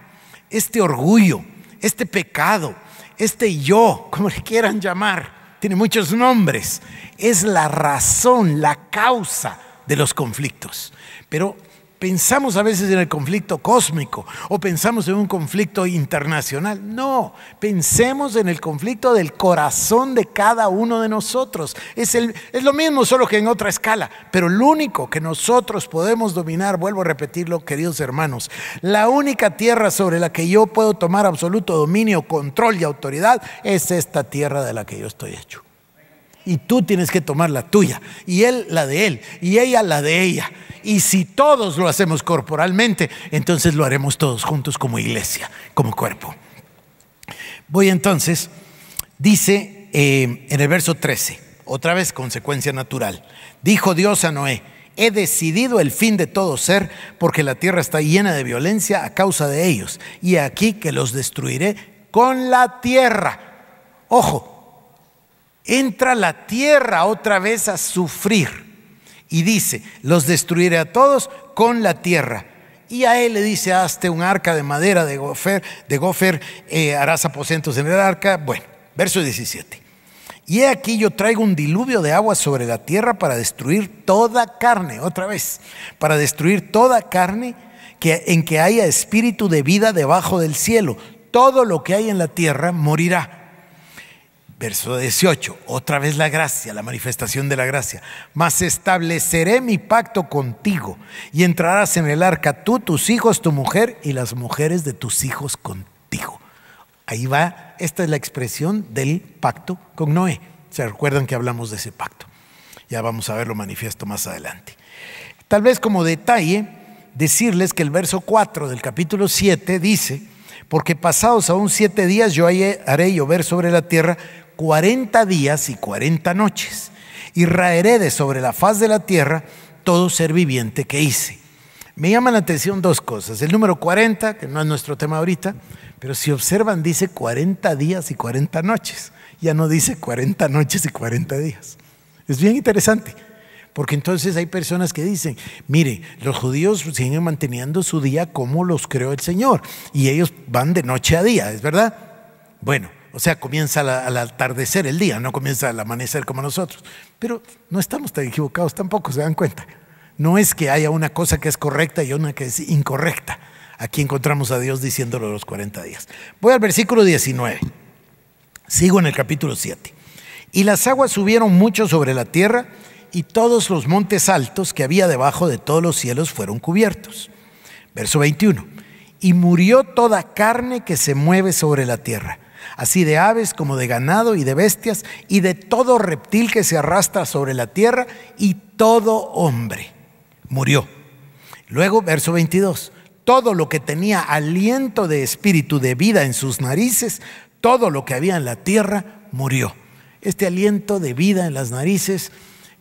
este orgullo, este pecado, este yo, como le quieran llamar, tiene muchos nombres, es la razón, la causa de los conflictos. Pero Pensamos a veces en el conflicto cósmico o pensamos en un conflicto internacional. No, pensemos en el conflicto del corazón de cada uno de nosotros. Es, el, es lo mismo, solo que en otra escala. Pero lo único que nosotros podemos dominar, vuelvo a repetirlo, queridos hermanos, la única tierra sobre la que yo puedo tomar absoluto dominio, control y autoridad es esta tierra de la que yo estoy hecho y tú tienes que tomar la tuya, y él la de él, y ella la de ella. Y si todos lo hacemos corporalmente, entonces lo haremos todos juntos como iglesia, como cuerpo. Voy entonces, dice eh, en el verso 13, otra vez consecuencia natural, dijo Dios a Noé, he decidido el fin de todo ser, porque la tierra está llena de violencia a causa de ellos, y aquí que los destruiré con la tierra. Ojo, entra la tierra otra vez a sufrir. Y dice, los destruiré a todos con la tierra. Y a él le dice, hazte un arca de madera de gofer, de gofer eh, harás aposentos en el arca. Bueno, verso 17. Y he aquí yo traigo un diluvio de agua sobre la tierra para destruir toda carne, otra vez, para destruir toda carne que, en que haya espíritu de vida debajo del cielo. Todo lo que hay en la tierra morirá. Verso 18, otra vez la gracia, la manifestación de la gracia. Mas estableceré mi pacto contigo y entrarás en el arca tú, tus hijos, tu mujer y las mujeres de tus hijos contigo. Ahí va, esta es la expresión del pacto con Noé. ¿Se recuerdan que hablamos de ese pacto? Ya vamos a verlo manifiesto más adelante. Tal vez como detalle, decirles que el verso 4 del capítulo 7 dice, porque pasados aún siete días yo haré llover sobre la tierra 40 días y 40 noches, y raeré de sobre la faz de la tierra todo ser viviente que hice. Me llaman la atención dos cosas. El número 40, que no es nuestro tema ahorita, pero si observan dice 40 días y 40 noches. Ya no dice 40 noches y 40 días. Es bien interesante, porque entonces hay personas que dicen, mire, los judíos siguen manteniendo su día como los creó el Señor, y ellos van de noche a día, ¿es verdad? Bueno, o sea, comienza al atardecer el día, no comienza al amanecer como nosotros. Pero no estamos tan equivocados tampoco, se dan cuenta. No es que haya una cosa que es correcta y una que es incorrecta. Aquí encontramos a Dios diciéndolo los 40 días. Voy al versículo 19. Sigo en el capítulo 7. Y las aguas subieron mucho sobre la tierra y todos los montes altos que había debajo de todos los cielos fueron cubiertos. Verso 21. Y murió toda carne que se mueve sobre la tierra así de aves como de ganado y de bestias y de todo reptil que se arrastra sobre la tierra y todo hombre. Murió. Luego, verso 22, todo lo que tenía aliento de espíritu de vida en sus narices, todo lo que había en la tierra, murió. Este aliento de vida en las narices,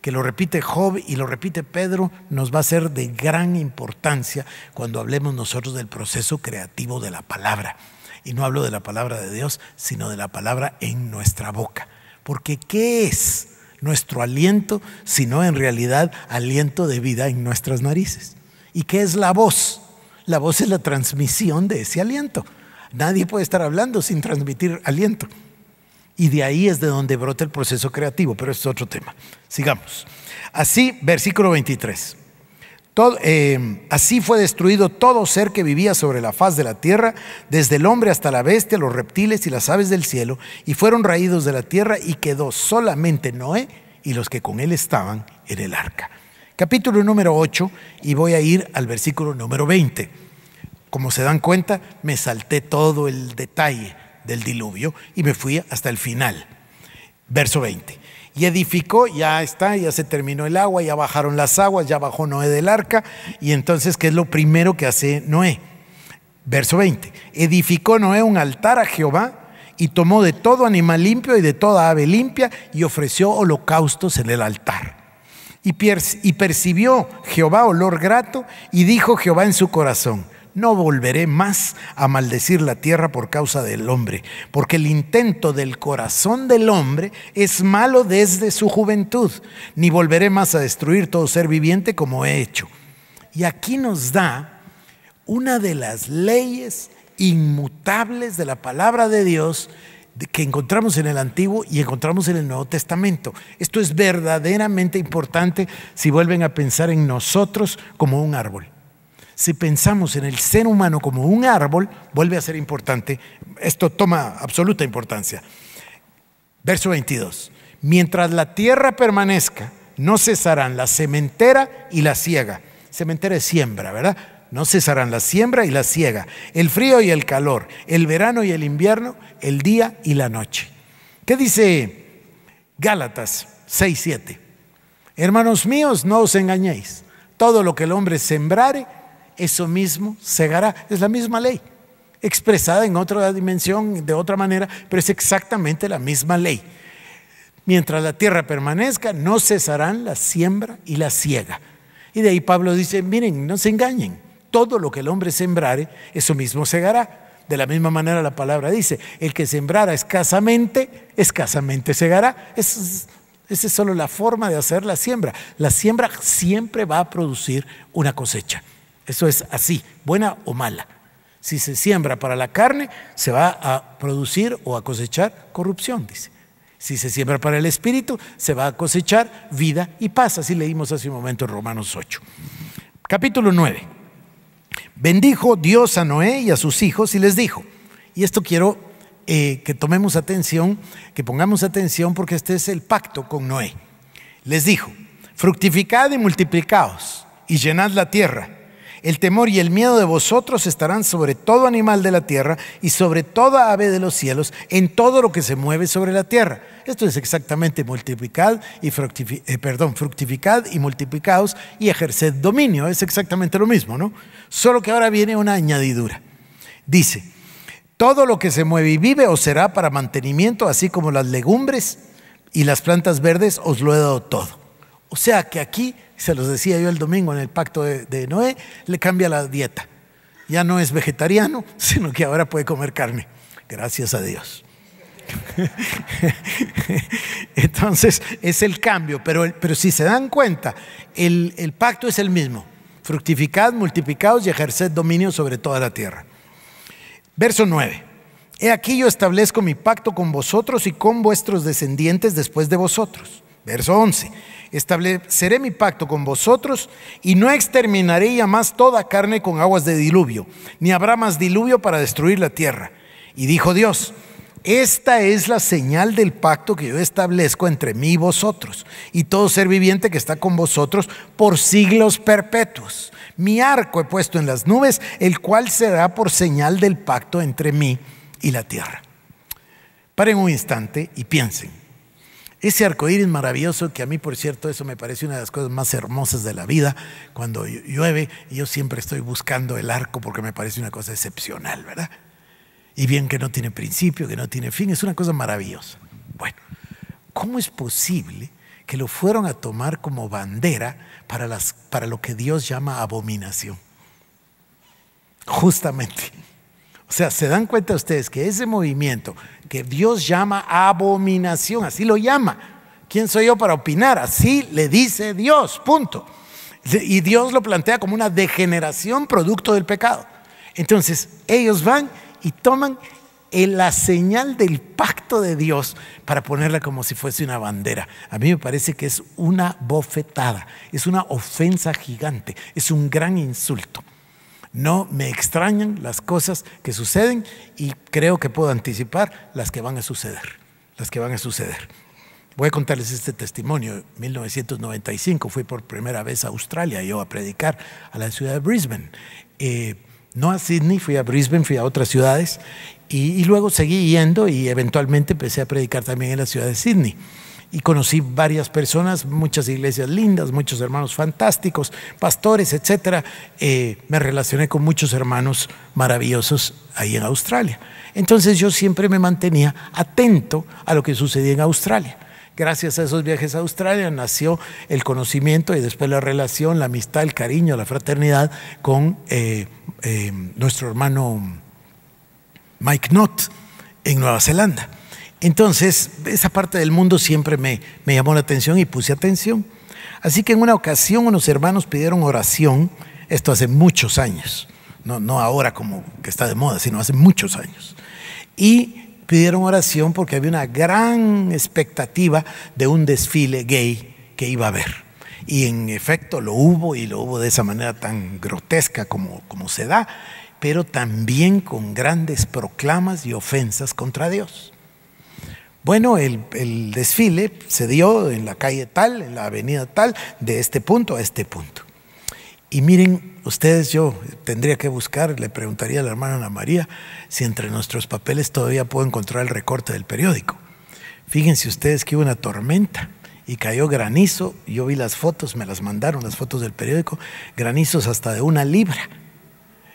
que lo repite Job y lo repite Pedro, nos va a ser de gran importancia cuando hablemos nosotros del proceso creativo de la palabra. Y no hablo de la palabra de Dios, sino de la palabra en nuestra boca. Porque ¿qué es nuestro aliento sino en realidad aliento de vida en nuestras narices? ¿Y qué es la voz? La voz es la transmisión de ese aliento. Nadie puede estar hablando sin transmitir aliento. Y de ahí es de donde brota el proceso creativo, pero es otro tema. Sigamos. Así, versículo 23. Eh, así fue destruido todo ser que vivía sobre la faz de la tierra, desde el hombre hasta la bestia, los reptiles y las aves del cielo, y fueron raídos de la tierra y quedó solamente Noé y los que con él estaban en el arca. Capítulo número 8 y voy a ir al versículo número 20. Como se dan cuenta, me salté todo el detalle del diluvio y me fui hasta el final. Verso 20. Y edificó, ya está, ya se terminó el agua, ya bajaron las aguas, ya bajó Noé del arca. Y entonces, ¿qué es lo primero que hace Noé? Verso 20. Edificó Noé un altar a Jehová y tomó de todo animal limpio y de toda ave limpia y ofreció holocaustos en el altar. Y, percibió Jehová olor grato y dijo Jehová en su corazón, no volveré más a maldecir la tierra por causa del hombre, porque el intento del corazón del hombre es malo desde su juventud, ni volveré más a destruir todo ser viviente como he hecho. Y aquí nos da una de las leyes inmutables de la palabra de Dios que encontramos en el Antiguo y encontramos en el Nuevo Testamento. Esto es verdaderamente importante si vuelven a pensar en nosotros como un árbol si pensamos en el ser humano como un árbol, vuelve a ser importante. Esto toma absoluta importancia. Verso 22. Mientras la tierra permanezca, no cesarán la sementera y la ciega. Cementera es siembra, ¿verdad? No cesarán la siembra y la ciega, el frío y el calor, el verano y el invierno, el día y la noche. ¿Qué dice Gálatas 6, 7? Hermanos míos, no os engañéis. Todo lo que el hombre sembrare, eso mismo segará. Es la misma ley, expresada en otra dimensión, de otra manera, pero es exactamente la misma ley. Mientras la tierra permanezca, no cesarán la siembra y la ciega. Y de ahí Pablo dice, miren, no se engañen, todo lo que el hombre sembrare, eso mismo segará. De la misma manera la palabra dice, el que sembrara escasamente, escasamente segará. Es, esa es solo la forma de hacer la siembra. La siembra siempre va a producir una cosecha. Eso es así, buena o mala. Si se siembra para la carne, se va a producir o a cosechar corrupción, dice. Si se siembra para el Espíritu, se va a cosechar vida y paz. Así leímos hace un momento en Romanos 8. Capítulo 9. Bendijo Dios a Noé y a sus hijos y les dijo, y esto quiero eh, que tomemos atención, que pongamos atención porque este es el pacto con Noé. Les dijo, fructificad y multiplicaos y llenad la tierra el temor y el miedo de vosotros estarán sobre todo animal de la tierra y sobre toda ave de los cielos, en todo lo que se mueve sobre la tierra. Esto es exactamente multiplicad y eh, perdón, fructificad y multiplicaos y ejerced dominio. Es exactamente lo mismo, ¿no? Solo que ahora viene una añadidura. Dice, todo lo que se mueve y vive os será para mantenimiento, así como las legumbres y las plantas verdes os lo he dado todo. O sea que aquí, se los decía yo el domingo en el pacto de, Noé, le cambia la dieta. Ya no es vegetariano, sino que ahora puede comer carne. Gracias a Dios. Entonces es el cambio, pero, pero, si se dan cuenta, el, el pacto es el mismo. Fructificad, multiplicaos y ejerced dominio sobre toda la tierra. Verso 9. He aquí yo establezco mi pacto con vosotros y con vuestros descendientes después de vosotros Verso 11. Estableceré mi pacto con vosotros y no exterminaré ya más toda carne con aguas de diluvio, ni habrá más diluvio para destruir la tierra. Y dijo Dios, esta es la señal del pacto que yo establezco entre mí y vosotros y todo ser viviente que está con vosotros por siglos perpetuos. Mi arco he puesto en las nubes, el cual será por señal del pacto entre mí y la tierra. Paren un instante y piensen. Ese arcoíris maravilloso, que a mí, por cierto, eso me parece una de las cosas más hermosas de la vida. Cuando llueve, yo siempre estoy buscando el arco porque me parece una cosa excepcional, ¿verdad? Y bien que no tiene principio, que no tiene fin, es una cosa maravillosa. Bueno, ¿cómo es posible que lo fueron a tomar como bandera para, las, para lo que Dios llama abominación? Justamente. O sea, se dan cuenta ustedes que ese movimiento que Dios llama abominación, así lo llama. ¿Quién soy yo para opinar? Así le dice Dios, punto. Y Dios lo plantea como una degeneración producto del pecado. Entonces, ellos van y toman la señal del pacto de Dios para ponerla como si fuese una bandera. A mí me parece que es una bofetada, es una ofensa gigante, es un gran insulto. No me extrañan las cosas que suceden y creo que puedo anticipar las que van a suceder, las que van a suceder. Voy a contarles este testimonio. En 1995 fui por primera vez a Australia, yo a predicar a la ciudad de Brisbane. Eh, no a Sydney, fui a Brisbane, fui a otras ciudades y, y luego seguí yendo y eventualmente empecé a predicar también en la ciudad de Sydney y conocí varias personas, muchas iglesias lindas, muchos hermanos fantásticos, pastores, etc. Eh, me relacioné con muchos hermanos maravillosos ahí en Australia. Entonces yo siempre me mantenía atento a lo que sucedía en Australia. Gracias a esos viajes a Australia nació el conocimiento y después la relación, la amistad, el cariño, la fraternidad con eh, eh, nuestro hermano Mike Knott en Nueva Zelanda. Entonces, esa parte del mundo siempre me, llamó la atención y puse atención. Así que en una ocasión unos hermanos pidieron oración, esto hace muchos años, no, ahora como que está de moda, sino hace muchos años. Y pidieron oración porque había una gran expectativa de un desfile gay que iba a haber. Y en efecto lo hubo y lo hubo de esa manera tan grotesca como, como se da, pero también con grandes proclamas y ofensas contra Dios. Bueno, el, desfile se dio en la calle tal, en la avenida tal, de este punto a este punto. Y miren, ustedes yo tendría que buscar, le preguntaría a la hermana Ana María si entre nuestros papeles todavía puedo encontrar el recorte del periódico. Fíjense ustedes que hubo una tormenta y cayó granizo. Yo vi las fotos, me las mandaron las fotos del periódico, granizos hasta de una libra,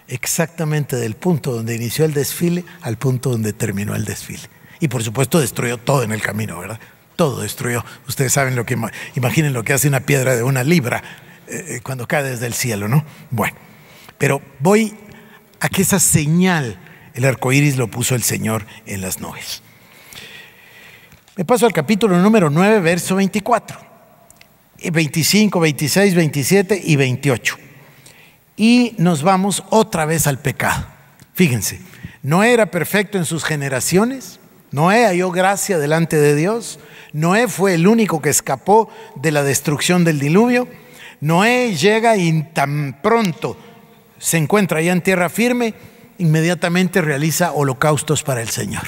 exactamente del punto donde inició el desfile al punto donde terminó el desfile. Y por supuesto destruyó todo en el camino, ¿verdad? Todo destruyó. Ustedes saben lo que, imaginen lo que hace una piedra de una libra eh, eh, cuando cae desde el cielo, ¿no? Bueno, pero voy a que esa señal, el arco iris lo puso el Señor en las nubes. Me paso al capítulo número 9, verso 24, 25, 26, 27 y 28. Y nos vamos otra vez al pecado. Fíjense, ¿no era perfecto en sus generaciones? Noé halló gracia delante de Dios. Noé fue el único que escapó de la destrucción del diluvio. Noé llega y tan pronto se encuentra allá en tierra firme, inmediatamente realiza holocaustos para el Señor.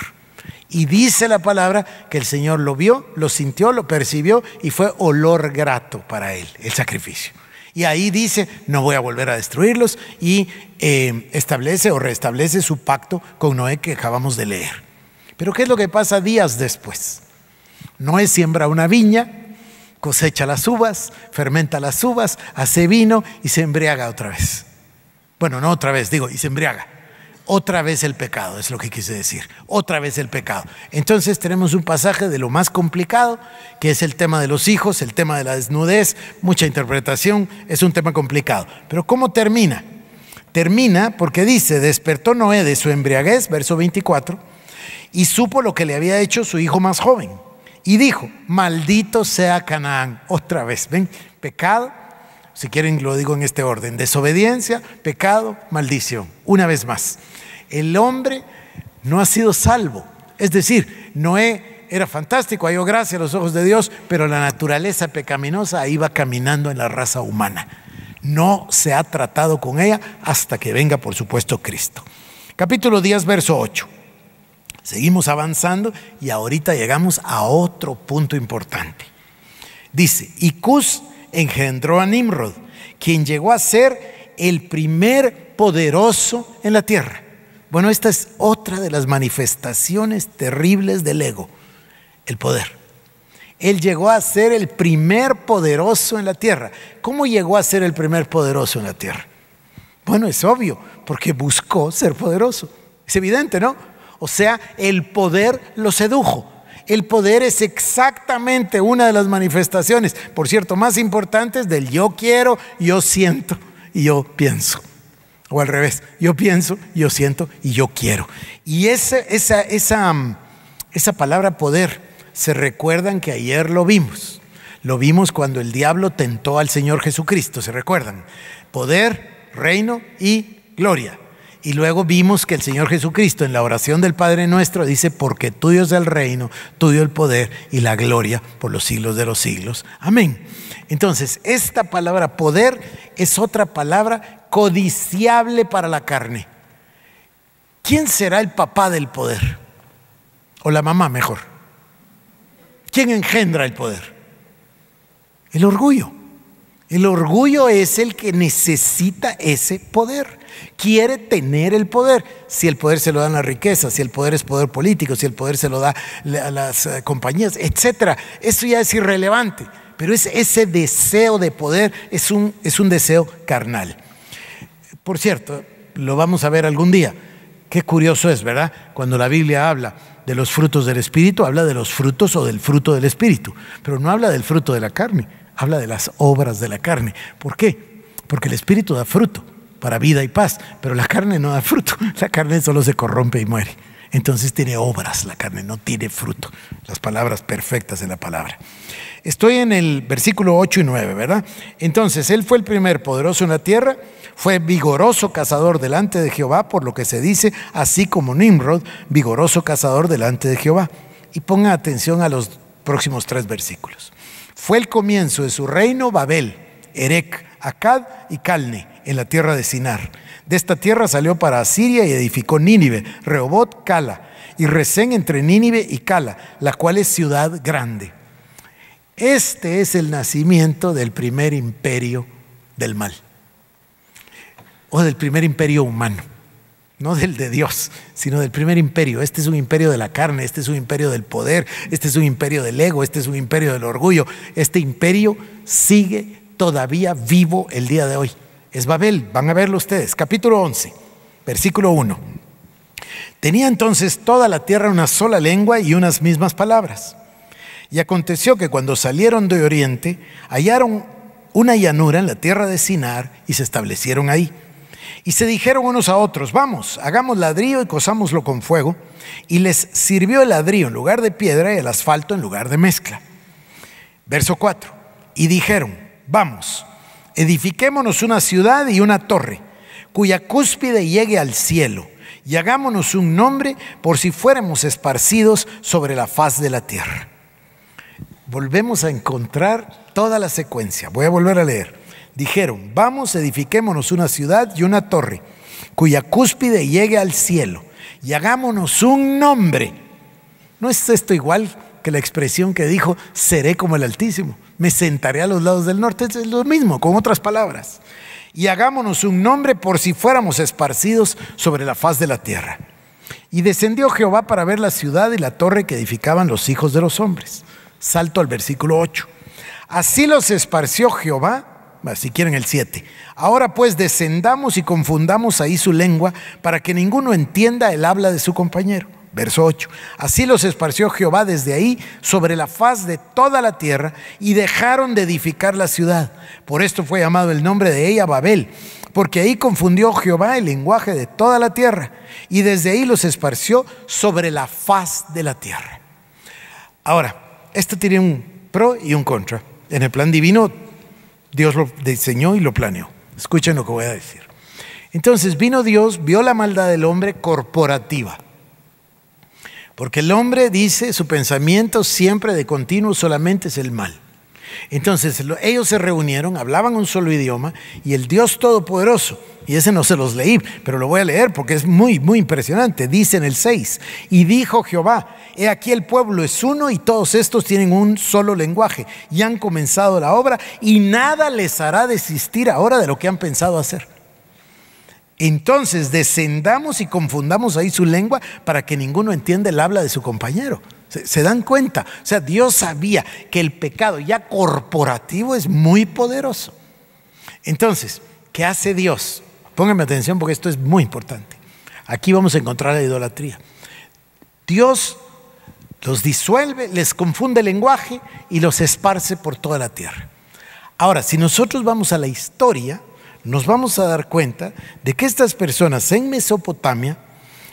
Y dice la palabra que el Señor lo vio, lo sintió, lo percibió y fue olor grato para él, el sacrificio. Y ahí dice, no voy a volver a destruirlos y eh, establece o restablece su pacto con Noé que acabamos de leer. Pero ¿qué es lo que pasa días después? Noé siembra una viña, cosecha las uvas, fermenta las uvas, hace vino y se embriaga otra vez. Bueno, no otra vez, digo, y se embriaga. Otra vez el pecado, es lo que quise decir. Otra vez el pecado. Entonces tenemos un pasaje de lo más complicado, que es el tema de los hijos, el tema de la desnudez, mucha interpretación, es un tema complicado. Pero ¿cómo termina? Termina porque dice, despertó Noé de su embriaguez, verso 24 y supo lo que le había hecho su hijo más joven. Y dijo, maldito sea Canaán. Otra vez, ven, pecado, si quieren lo digo en este orden, desobediencia, pecado, maldición. Una vez más, el hombre no ha sido salvo. Es decir, Noé era fantástico, halló gracia a los ojos de Dios, pero la naturaleza pecaminosa iba caminando en la raza humana. No se ha tratado con ella hasta que venga, por supuesto, Cristo. Capítulo 10, verso 8. Seguimos avanzando y ahorita llegamos a otro punto importante. Dice, y Cus engendró a Nimrod, quien llegó a ser el primer poderoso en la tierra. Bueno, esta es otra de las manifestaciones terribles del ego, el poder. Él llegó a ser el primer poderoso en la tierra. ¿Cómo llegó a ser el primer poderoso en la tierra? Bueno, es obvio, porque buscó ser poderoso. Es evidente, ¿no? O sea, el poder lo sedujo. El poder es exactamente una de las manifestaciones, por cierto, más importantes del yo quiero, yo siento y yo pienso. O al revés, yo pienso, yo siento y yo quiero. Y esa, esa, esa, mm, esa palabra poder, se recuerdan que ayer lo vimos. Lo vimos cuando el diablo tentó al Señor Jesucristo, ¿se recuerdan? Poder, reino y gloria. Y luego vimos que el Señor Jesucristo en la oración del Padre nuestro dice, porque tuyo es el reino, tuyo el poder y la gloria por los siglos de los siglos. Amén. Entonces, esta palabra poder es otra palabra codiciable para la carne. ¿Quién será el papá del poder? O la mamá mejor. ¿Quién engendra el poder? El orgullo. El orgullo es el que necesita ese poder. Quiere tener el poder. Si el poder se lo dan la riqueza, si el poder es poder político, si el poder se lo da a las eh, compañías, etc. Eso ya es irrelevante. Pero ese deseo de poder es un, es un deseo carnal. Por cierto, lo vamos a ver algún día. Qué curioso es, ¿verdad? Cuando la Biblia habla de los frutos del Espíritu, habla de los frutos o del fruto del Espíritu, pero no habla del fruto de la carne, habla de las obras de la carne. ¿Por qué? Porque el Espíritu da fruto para vida y paz, pero la carne no da fruto, la carne solo se corrompe y muere. Entonces tiene obras la carne, no tiene fruto. Las palabras perfectas de la palabra. Estoy en el versículo 8 y 9, ¿verdad? Entonces, él fue el primer poderoso en la tierra, fue vigoroso cazador delante de Jehová, por lo que se dice, así como Nimrod, vigoroso cazador delante de Jehová. Y pongan atención a los próximos tres versículos. Fue el comienzo de su reino Babel, Erec, Acad y Calne en la tierra de Sinar. De esta tierra salió para Asiria y edificó Nínive, Rehobot, Cala, y Resén entre Nínive y Cala, la cual es ciudad grande. Este es el nacimiento del primer imperio del mal, o del primer imperio humano, no del de Dios, sino del primer imperio. Este es un imperio de la carne, este es un imperio del poder, este es un imperio del ego, este es un imperio del orgullo. Este imperio sigue todavía vivo el día de hoy. Es Babel, van a verlo ustedes. Capítulo 11, versículo 1. Tenía entonces toda la tierra una sola lengua y unas mismas palabras. Y aconteció que cuando salieron de Oriente, hallaron una llanura en la tierra de Sinar y se establecieron ahí. Y se dijeron unos a otros, vamos, hagamos ladrillo y cosámoslo con fuego. Y les sirvió el ladrillo en lugar de piedra y el asfalto en lugar de mezcla. Verso 4. Y dijeron, vamos, edifiquémonos una ciudad y una torre, cuya cúspide llegue al cielo, y hagámonos un nombre por si fuéramos esparcidos sobre la faz de la tierra. Volvemos a encontrar toda la secuencia. Voy a volver a leer. Dijeron, vamos, edifiquémonos una ciudad y una torre, cuya cúspide llegue al cielo, y hagámonos un nombre. ¿No es esto igual que la expresión que dijo, seré como el Altísimo? me sentaré a los lados del norte. Es lo mismo, con otras palabras. Y hagámonos un nombre por si fuéramos esparcidos sobre la faz de la tierra. Y descendió Jehová para ver la ciudad y la torre que edificaban los hijos de los hombres. Salto al versículo 8. Así los esparció Jehová si quieren el 7. Ahora pues descendamos y confundamos ahí su lengua para que ninguno entienda el habla de su compañero. Verso 8. Así los esparció Jehová desde ahí sobre la faz de toda la tierra y dejaron de edificar la ciudad. Por esto fue llamado el nombre de ella Babel, porque ahí confundió Jehová el lenguaje de toda la tierra y desde ahí los esparció sobre la faz de la tierra. Ahora, esto tiene un pro y un contra. En el plan divino, Dios lo diseñó y lo planeó. Escuchen lo que voy a decir. Entonces vino Dios, vio la maldad del hombre corporativa porque el hombre dice, su pensamiento siempre de continuo solamente es el mal. Entonces ellos se reunieron, hablaban un solo idioma y el Dios Todopoderoso, y ese no se los leí, pero lo voy a leer porque es muy, muy impresionante, dice en el 6, y dijo Jehová, he aquí el pueblo es uno y todos estos tienen un solo lenguaje y han comenzado la obra y nada les hará desistir ahora de lo que han pensado hacer. Entonces descendamos y confundamos ahí su lengua para que ninguno entienda el habla de su compañero. ¿Se, dan cuenta? O sea, Dios sabía que el pecado ya corporativo es muy poderoso. Entonces, ¿qué hace Dios? Pónganme atención porque esto es muy importante. Aquí vamos a encontrar la idolatría. Dios los disuelve, les confunde el lenguaje y los esparce por toda la tierra. Ahora, si nosotros vamos a la historia, nos vamos a dar cuenta de que estas personas en Mesopotamia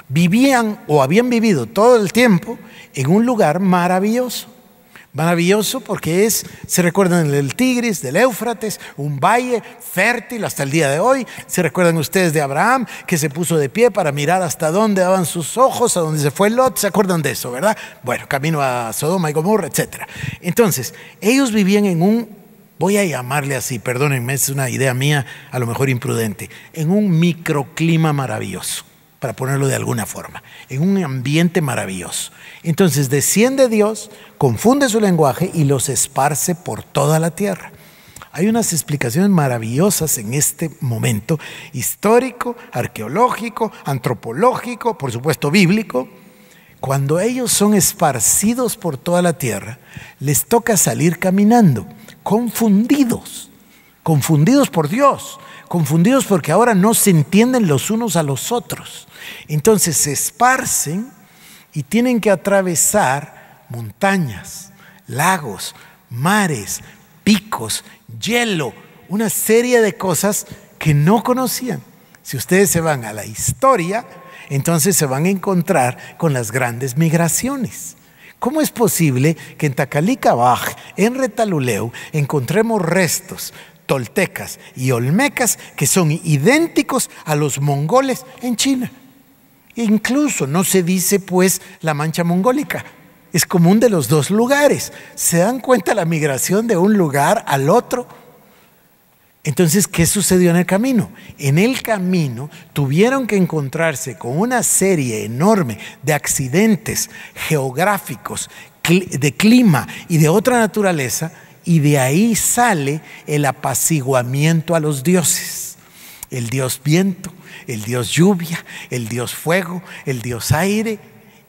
vivían o habían vivido todo el tiempo en un lugar maravilloso. Maravilloso porque es, se recuerdan del Tigris, del Éufrates, un valle fértil hasta el día de hoy. Se recuerdan ustedes de Abraham que se puso de pie para mirar hasta dónde daban sus ojos, a dónde se fue Lot. ¿Se acuerdan de eso, verdad? Bueno, camino a Sodoma y Gomorra, etc. Entonces, ellos vivían en un voy a llamarle así, perdónenme, es una idea mía, a lo mejor imprudente, en un microclima maravilloso, para ponerlo de alguna forma, en un ambiente maravilloso. Entonces desciende Dios, confunde su lenguaje y los esparce por toda la tierra. Hay unas explicaciones maravillosas en este momento, histórico, arqueológico, antropológico, por supuesto bíblico. Cuando ellos son esparcidos por toda la tierra, les toca salir caminando confundidos, confundidos por Dios, confundidos porque ahora no se entienden los unos a los otros. Entonces se esparcen y tienen que atravesar montañas, lagos, mares, picos, hielo, una serie de cosas que no conocían. Si ustedes se van a la historia, entonces se van a encontrar con las grandes migraciones. ¿Cómo es posible que en Tacalicabaj, en Retaluleu, encontremos restos toltecas y olmecas que son idénticos a los mongoles en China? Incluso no se dice pues la mancha mongólica, es común de los dos lugares. ¿Se dan cuenta la migración de un lugar al otro? Entonces, ¿qué sucedió en el camino? En el camino tuvieron que encontrarse con una serie enorme de accidentes geográficos, de clima y de otra naturaleza, y de ahí sale el apaciguamiento a los dioses. El dios viento, el dios lluvia, el dios fuego, el dios aire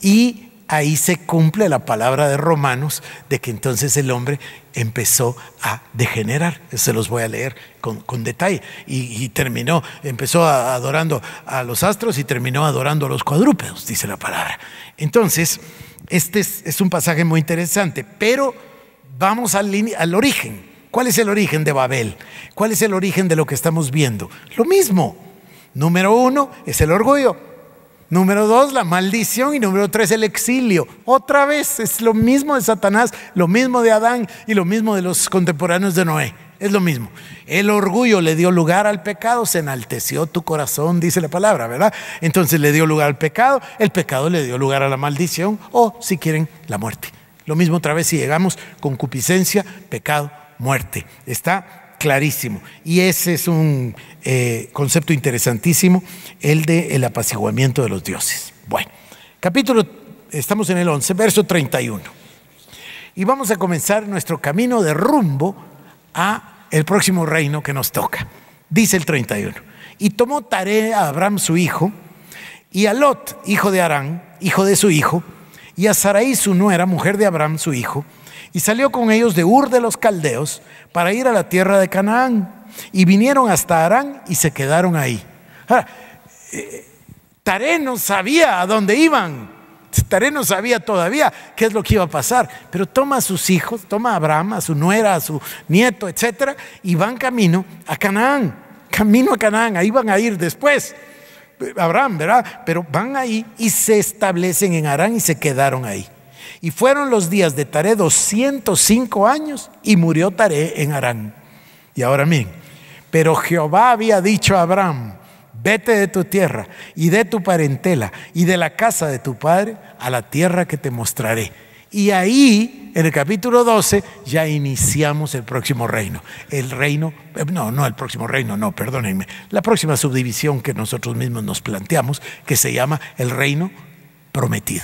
y ahí se cumple la palabra de Romanos de que entonces el hombre empezó a degenerar. Se los voy a leer con, detalle. Y, terminó, empezó adorando a los astros y terminó adorando a los cuadrúpedos, dice la palabra. Entonces, este es, un pasaje muy interesante, pero vamos al, al origen. ¿Cuál es el origen de Babel? ¿Cuál es el origen de lo que estamos viendo? Lo mismo. Número uno es el orgullo. Número dos, la maldición. Y número tres, el exilio. Otra vez es lo mismo de Satanás, lo mismo de Adán y lo mismo de los contemporáneos de Noé. Es lo mismo. El orgullo le dio lugar al pecado, se enalteció tu corazón, dice la palabra, ¿verdad? Entonces le dio lugar al pecado, el pecado le dio lugar a la maldición o, si quieren, la muerte. Lo mismo otra vez si llegamos concupiscencia, pecado, muerte. Está clarísimo. Y ese es un eh, concepto interesantísimo, el de el apaciguamiento de los dioses. Bueno, capítulo, estamos en el 11, verso 31. Y vamos a comenzar nuestro camino de rumbo a el próximo reino que nos toca. Dice el 31. Y tomó tarea a Abraham su hijo, y a Lot, hijo de Arán, hijo de su hijo, y a Saraí su nuera, mujer de Abraham su hijo, y salió con ellos de Ur de los Caldeos para ir a la tierra de Canaán. Y vinieron hasta Arán y se quedaron ahí. Ahora, eh, no sabía a dónde iban. Taré no sabía todavía qué es lo que iba a pasar, pero toma a sus hijos, toma a Abraham, a su nuera, a su nieto, etc y van camino a Canaán, camino a Canaán, ahí van a ir después. Abraham, ¿verdad? Pero van ahí y se establecen en Arán y se quedaron ahí. Y fueron los días de Taré 205 años y murió Taré en Arán. Y ahora miren, pero Jehová había dicho a Abraham, vete de tu tierra y de tu parentela y de la casa de tu padre a la tierra que te mostraré. Y ahí, en el capítulo 12, ya iniciamos el próximo reino. El reino, eh, no, no el próximo reino, no, perdónenme. La próxima subdivisión que nosotros mismos nos planteamos, que se llama el reino prometido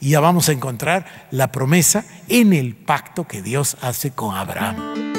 y ya vamos a encontrar la promesa en el pacto que Dios hace con Abraham.